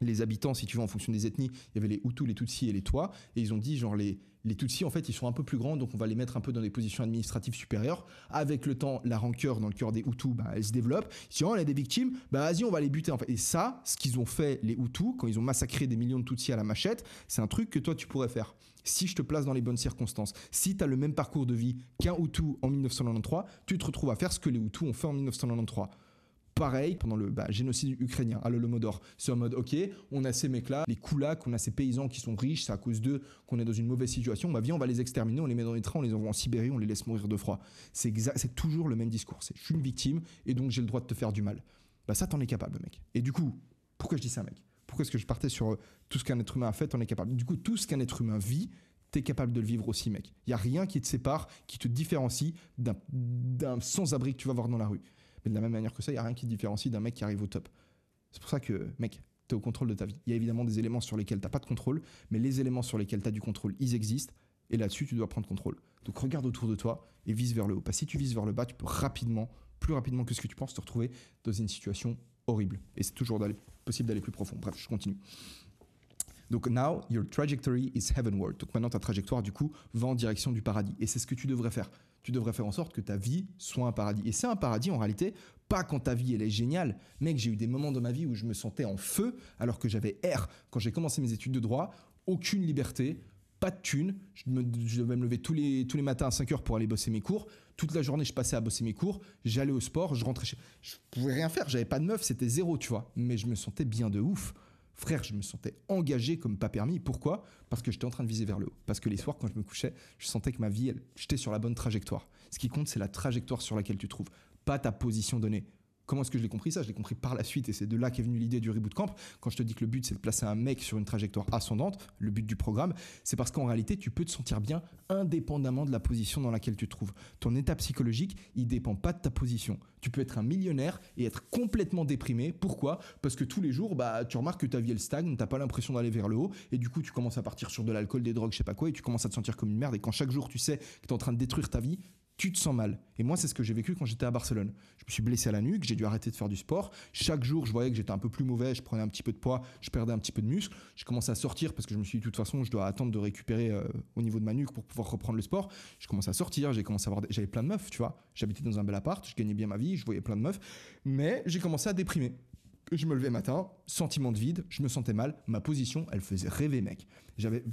les habitants, si tu veux, en fonction des ethnies, il y avait les Hutus, les Tutsis et les Tois, et ils ont dit, genre, les, les Tutsis, en fait, ils sont un peu plus grands, donc on va les mettre un peu dans des positions administratives supérieures. Avec le temps, la rancœur dans le cœur des Hutus, bah, elle se développe. Si oh, on a des victimes, bah, vas-y, on va les buter, en Et ça, ce qu'ils ont fait, les Hutus, quand ils ont massacré des millions de Tutsis à la machette, c'est un truc que toi, tu pourrais faire si je te place dans les bonnes circonstances. Si tu as le même parcours de vie qu'un Hutu en 1993, tu te retrouves à faire ce que les Hutus ont fait en 1993 pareil pendant le bah, génocide ukrainien à l'Holomodor. C'est en mode, ok, on a ces mecs-là, les koulaks, on a ces paysans qui sont riches, c'est à cause d'eux qu'on est dans une mauvaise situation, bah viens, on va les exterminer, on les met dans les trains, on les envoie en Sibérie, on les laisse mourir de froid. C'est toujours le même discours. je suis une victime et donc j'ai le droit de te faire du mal. Bah ça, t'en es capable, mec. Et du coup, pourquoi je dis ça, mec pourquoi est-ce que je partais sur euh, tout ce qu'un être humain a fait, on est capable Du coup, tout ce qu'un être humain vit, t'es capable de le vivre aussi, mec. Il y a rien qui te sépare, qui te différencie d'un sans-abri que tu vas voir dans la rue. Mais de la même manière que ça, il y a rien qui te différencie d'un mec qui arrive au top. C'est pour ça que, mec, t'es au contrôle de ta vie. Il y a évidemment des éléments sur lesquels t'as pas de contrôle, mais les éléments sur lesquels t'as du contrôle, ils existent. Et là-dessus, tu dois prendre contrôle. Donc regarde autour de toi et vise vers le haut. Parce que si tu vises vers le bas, tu peux rapidement, plus rapidement que ce que tu penses, te retrouver dans une situation horrible. Et c'est toujours d'aller possible d'aller plus profond. Bref, je continue. Donc now your trajectory is heavenward. Donc maintenant ta trajectoire du coup va en direction du paradis. Et c'est ce que tu devrais faire. Tu devrais faire en sorte que ta vie soit un paradis. Et c'est un paradis en réalité, pas quand ta vie elle est géniale. Mec, j'ai eu des moments dans ma vie où je me sentais en feu alors que j'avais R. Quand j'ai commencé mes études de droit, aucune liberté, pas de thunes. Je, devais me lever tous les, tous les matins à 5 h pour aller bosser mes cours. Toute la journée, je passais à bosser mes cours. J'allais au sport, je rentrais chez. Je pouvais rien faire, j'avais pas de meuf, c'était zéro, tu vois. Mais je me sentais bien de ouf. Frère, je me sentais engagé comme pas permis. Pourquoi Parce que j'étais en train de viser vers le haut. Parce que les soirs, quand je me couchais, je sentais que ma vie, j'étais sur la bonne trajectoire. Ce qui compte, c'est la trajectoire sur laquelle tu trouves, pas ta position donnée. Comment est-ce que je l'ai compris ça Je l'ai compris par la suite et c'est de là qu'est venue l'idée du Reboot Camp. Quand je te dis que le but c'est de placer un mec sur une trajectoire ascendante, le but du programme, c'est parce qu'en réalité tu peux te sentir bien indépendamment de la position dans laquelle tu te trouves. Ton état psychologique, il dépend pas de ta position. Tu peux être un millionnaire et être complètement déprimé. Pourquoi Parce que tous les jours, bah, tu remarques que ta vie elle stagne, t'as pas l'impression d'aller vers le haut et du coup tu commences à partir sur de l'alcool, des drogues, je sais pas quoi et tu commences à te sentir comme une merde et quand chaque jour tu sais que t'es en train de détruire ta vie, tu te sens mal. Et moi, c'est ce que j'ai vécu quand j'étais à Barcelone. Je me suis blessé à la nuque, j'ai dû arrêter de faire du sport. Chaque jour, je voyais que j'étais un peu plus mauvais, je prenais un petit peu de poids, je perdais un petit peu de muscle. Je commençais à sortir parce que je me suis dit, de toute façon, je dois attendre de récupérer euh, au niveau de ma nuque pour pouvoir reprendre le sport. Je commençais à sortir, j'ai commencé à avoir, j'avais plein de meufs, tu vois. J'habitais dans un bel appart, je gagnais bien ma vie, je voyais plein de meufs, mais j'ai commencé à déprimer. Je me levais matin, sentiment de vide, je me sentais mal, ma position, elle faisait rêver, mec. J'avais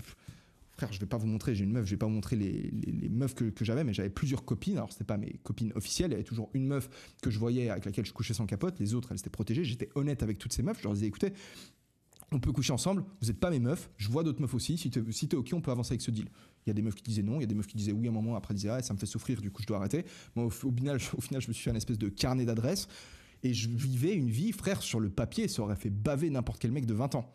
frère, je vais pas vous montrer, j'ai une meuf, je vais pas vous montrer les, meufs que, j'avais, mais j'avais plusieurs copines. Alors, c'était pas mes copines officielles, il y avait toujours une meuf que je voyais avec laquelle je couchais sans capote, les autres, elles étaient protégées. J'étais honnête avec toutes ces meufs, je leur disais, écoutez, on peut coucher ensemble, vous n'êtes pas mes meufs, je vois d'autres meufs aussi, si tu es ok, on peut avancer avec ce deal. Il y a des meufs qui disaient non, il y a des meufs qui disaient oui à un moment, après disaient ah, ça me fait souffrir, du coup je dois arrêter. Moi, au, final, je, me suis fait un espèce de carnet d'adresses et je vivais une vie, frère, sur le papier, ça aurait fait baver n'importe quel mec de 20 ans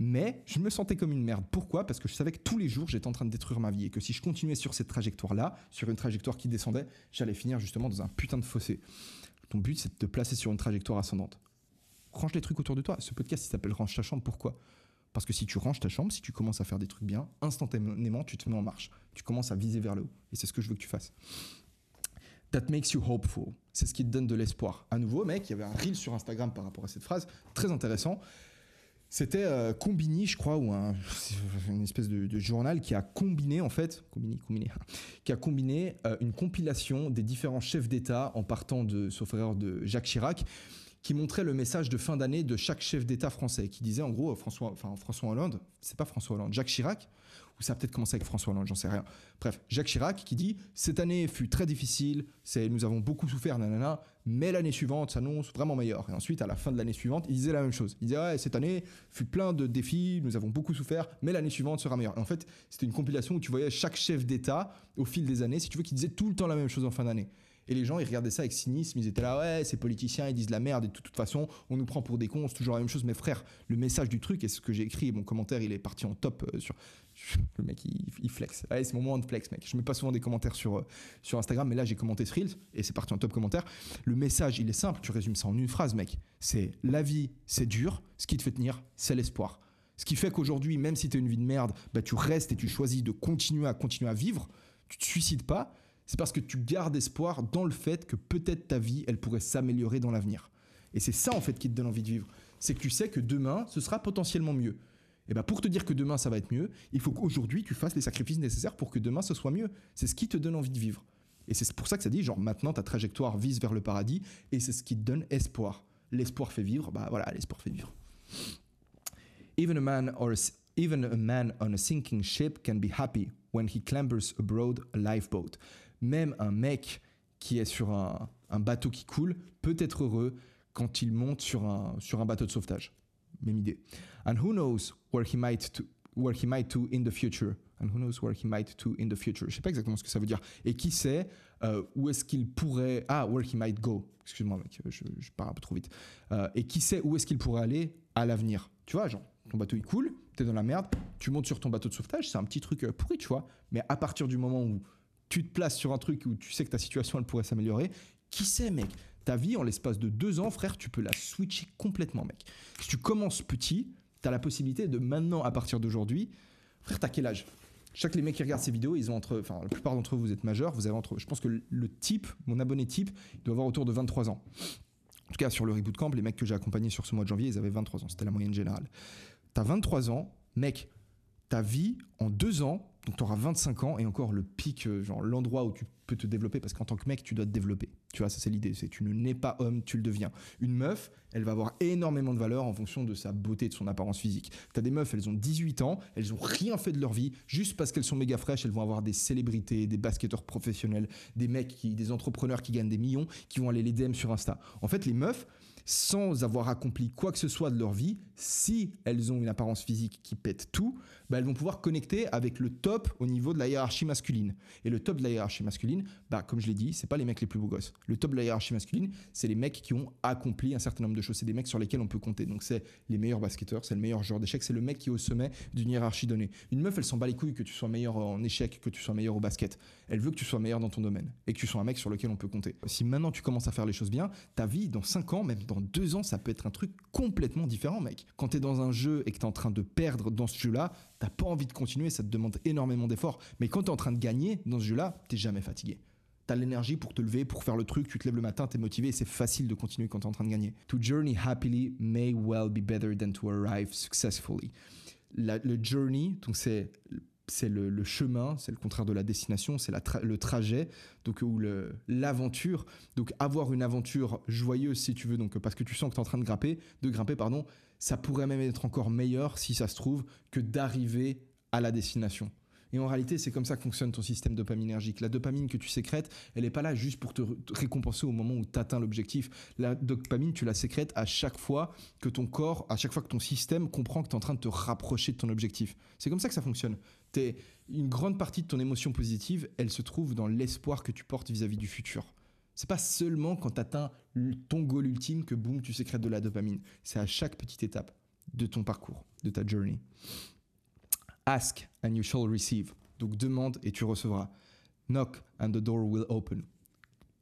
mais je me sentais comme une merde. Pourquoi Parce que je savais que tous les jours, j'étais en train de détruire ma vie et que si je continuais sur cette trajectoire-là, sur une trajectoire qui descendait, j'allais finir justement dans un putain de fossé. Ton but, c'est de te placer sur une trajectoire ascendante. Range les trucs autour de toi. Ce podcast, il s'appelle Range ta chambre. Pourquoi Parce que si tu ranges ta chambre, si tu commences à faire des trucs bien, instantanément, tu te mets en marche. Tu commences à viser vers le haut. Et c'est ce que je veux que tu fasses. That makes you hopeful. C'est ce qui te donne de l'espoir. À nouveau, mec, il y avait un reel sur Instagram par rapport à cette phrase. Très intéressant. C'était euh, Combini, je crois, ou un, une espèce de, journal qui a combiné, en fait, Combini, combiné, [laughs] qui a combiné euh, une compilation des différents chefs d'État en partant de, sauf erreur, de Jacques Chirac, qui montrait le message de fin d'année de chaque chef d'État français, qui disait en gros, François, enfin, François Hollande, c'est pas François Hollande, Jacques Chirac, ça a peut-être commencé avec François Hollande, j'en sais rien. Bref, Jacques Chirac qui dit Cette année fut très difficile, c'est, nous avons beaucoup souffert, nanana, mais l'année suivante s'annonce vraiment meilleure. Et ensuite, à la fin de l'année suivante, il disait la même chose. Il disait Cette année fut plein de défis, nous avons beaucoup souffert, mais l'année suivante sera meilleure. en fait, c'était une compilation où tu voyais chaque chef d'État, au fil des années, si tu veux, qui disait tout le temps la même chose en fin d'année. Et les gens, ils regardaient ça avec cynisme. Ils étaient là, ouais, ces politiciens, ils disent la merde. Et de toute façon, on nous prend pour des cons. C'est toujours la même chose. Mais frère, le message du truc, et ce que j'ai écrit, mon commentaire, il est parti en top euh, sur. [laughs] Le mec, il, flex. allez c'est mon moment de flex, mec. Je mets pas souvent des commentaires sur, euh, sur Instagram, mais là, j'ai commenté ce et c'est parti en top commentaire. Le message, il est simple. Tu résumes ça en une phrase, mec. C'est la vie, c'est dur. Ce qui te fait tenir, c'est l'espoir. Ce qui fait qu'aujourd'hui, même si tu une vie de merde, bah, tu restes et tu choisis de continuer à continuer à vivre. Tu te suicides pas c'est parce que tu gardes espoir dans le fait que peut-être ta vie, elle pourrait s'améliorer dans l'avenir. Et c'est ça en fait qui te donne envie de vivre. C'est que tu sais que demain, ce sera potentiellement mieux. Et bien pour te dire que demain ça va être mieux, il faut qu'aujourd'hui tu fasses les sacrifices nécessaires pour que demain ce soit mieux. C'est ce qui te donne envie de vivre. Et c'est pour ça que ça dit, genre maintenant ta trajectoire vise vers le paradis et c'est ce qui te donne espoir. L'espoir fait vivre, bah voilà, l'espoir fait vivre. Even a man or even a man on a sinking ship can be happy when he clambers aboard a lifeboat même un mec qui est sur un, bateau qui coule peut être heureux quand il monte sur un, sur un bateau de sauvetage. Même idée. And who knows where he might to, might to in the future. And who knows where he might to in the future. Je sais pas exactement ce que ça veut dire. Et qui sait euh, où est-ce qu'il pourrait. Ah, where he might go. Excuse-moi, mec, euh, je, je, pars un peu trop vite. Euh, et qui sait où est-ce qu'il pourrait aller à l'avenir. Tu vois, genre, ton bateau il coule, t'es dans la merde, tu montes sur ton bateau de sauvetage, c'est un petit truc pourri, tu vois. Mais à partir du moment où tu te places sur un truc où tu sais que ta situation elle pourrait s'améliorer, qui sait mec Ta vie en l'espace de deux ans, frère, tu peux la switcher complètement, mec. Si tu commences petit, tu as la possibilité de maintenant, à partir d'aujourd'hui, frère, t'as quel âge chaque les mecs qui regardent ces vidéos, ils ont entre, enfin la plupart d'entre vous, vous êtes majeurs, vous avez entre, je pense que le type, mon abonné type, il doit avoir autour de 23 ans. En tout cas, sur le Reboot Camp, les mecs que j'ai accompagnés sur ce mois de janvier, ils avaient 23 ans. C'était la moyenne générale. T'as 23 ans, mec, ta vie, en deux ans, donc tu auras 25 ans et encore le pic, euh, genre l'endroit où tu peux te développer, parce qu'en tant que mec, tu dois te développer. Tu vois, ça c'est l'idée, c'est tu ne n'es pas homme, tu le deviens. Une meuf, elle va avoir énormément de valeur en fonction de sa beauté, de son apparence physique. Tu as des meufs, elles ont 18 ans, elles ont rien fait de leur vie, juste parce qu'elles sont méga fraîches, elles vont avoir des célébrités, des basketteurs professionnels, des mecs, qui, des entrepreneurs qui gagnent des millions, qui vont aller les DM sur Insta. En fait, les meufs, sans avoir accompli quoi que ce soit de leur vie, si elles ont une apparence physique qui pète tout, bah, elles vont pouvoir connecter avec le top au niveau de la hiérarchie masculine. Et le top de la hiérarchie masculine, bah, comme je l'ai dit, c'est pas les mecs les plus beaux gosses. Le top de la hiérarchie masculine, c'est les mecs qui ont accompli un certain nombre de choses. C'est des mecs sur lesquels on peut compter. Donc c'est les meilleurs basketteurs, c'est le meilleur joueur d'échecs, c'est le mec qui est au sommet d'une hiérarchie donnée. Une meuf, elle s'en bat les couilles que tu sois meilleur en échecs, que tu sois meilleur au basket. Elle veut que tu sois meilleur dans ton domaine et que tu sois un mec sur lequel on peut compter. Si maintenant tu commences à faire les choses bien, ta vie dans 5 ans, même dans 2 ans, ça peut être un truc complètement différent, mec. Quand es dans un jeu et que es en train de perdre dans ce jeu-là, t'as pas envie de continuer, ça te demande énormément d'efforts. Mais quand tu es en train de gagner dans ce jeu-là, t'es jamais fatigué. T'as l'énergie pour te lever, pour faire le truc, tu te lèves le matin, t'es motivé et c'est facile de continuer quand t'es en train de gagner. To journey happily may well be better than to arrive successfully. le journey, donc c'est c'est le, chemin, c'est le contraire de la destination, c'est le trajet, donc ou l'aventure. Donc avoir une aventure joyeuse si tu veux, donc parce que tu sens que tu es en train de grimper, de grimper pardon, ça pourrait même être encore meilleur, si ça se trouve, que d'arriver à la destination. Et en réalité, c'est comme ça que fonctionne ton système dopaminergique. La dopamine que tu sécrètes, elle n'est pas là juste pour te récompenser au moment où tu atteins l'objectif. La dopamine, tu la sécrètes à chaque fois que ton corps, à chaque fois que ton système comprend que tu es en train de te rapprocher de ton objectif. C'est comme ça que ça fonctionne. une grande partie de ton émotion positive, elle se trouve dans l'espoir que tu portes vis à -vis du futur. C'est pas seulement quand tu atteins ton goal ultime que boum, tu sécrètes de la dopamine. C'est à chaque petite étape de ton parcours, de ta journey. Ask and you shall receive. Donc demande et tu recevras. Knock and the door will open.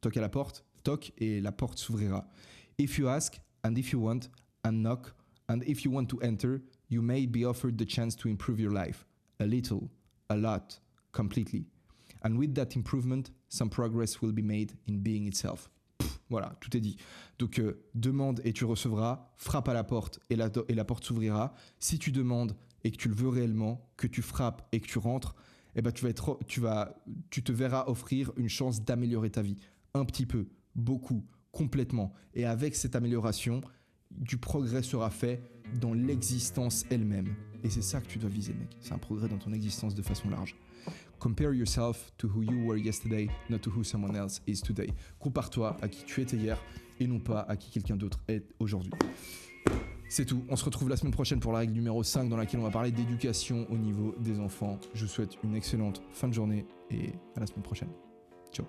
Toque à la porte, toque et la porte s'ouvrira. If you ask and if you want and knock and if you want to enter, you may be offered the chance to improve your life. A little, a lot, completely. And with that improvement, some progress will be made in being itself. voilà, tout est dit. Donc euh, demande et tu recevras, frappe à la porte et la, porte s'ouvrira. Si tu demandes et que tu le veux réellement, que tu frappes et que tu rentres, eh ben tu vas tu te verras offrir une chance d'améliorer ta vie un petit peu, beaucoup, complètement. Et avec cette amélioration, du progrès sera fait dans l'existence elle-même. Et c'est ça que tu dois viser, mec. C'est un progrès dans ton existence de façon large. Compare yourself to who you were yesterday, not to who someone else is today. Compare-toi à qui tu étais hier et non pas à qui quelqu'un d'autre est aujourd'hui. C'est tout. On se retrouve la semaine prochaine pour la règle numéro 5 dans laquelle on va parler d'éducation au niveau des enfants. Je vous souhaite une excellente fin de journée et à la semaine prochaine. Ciao.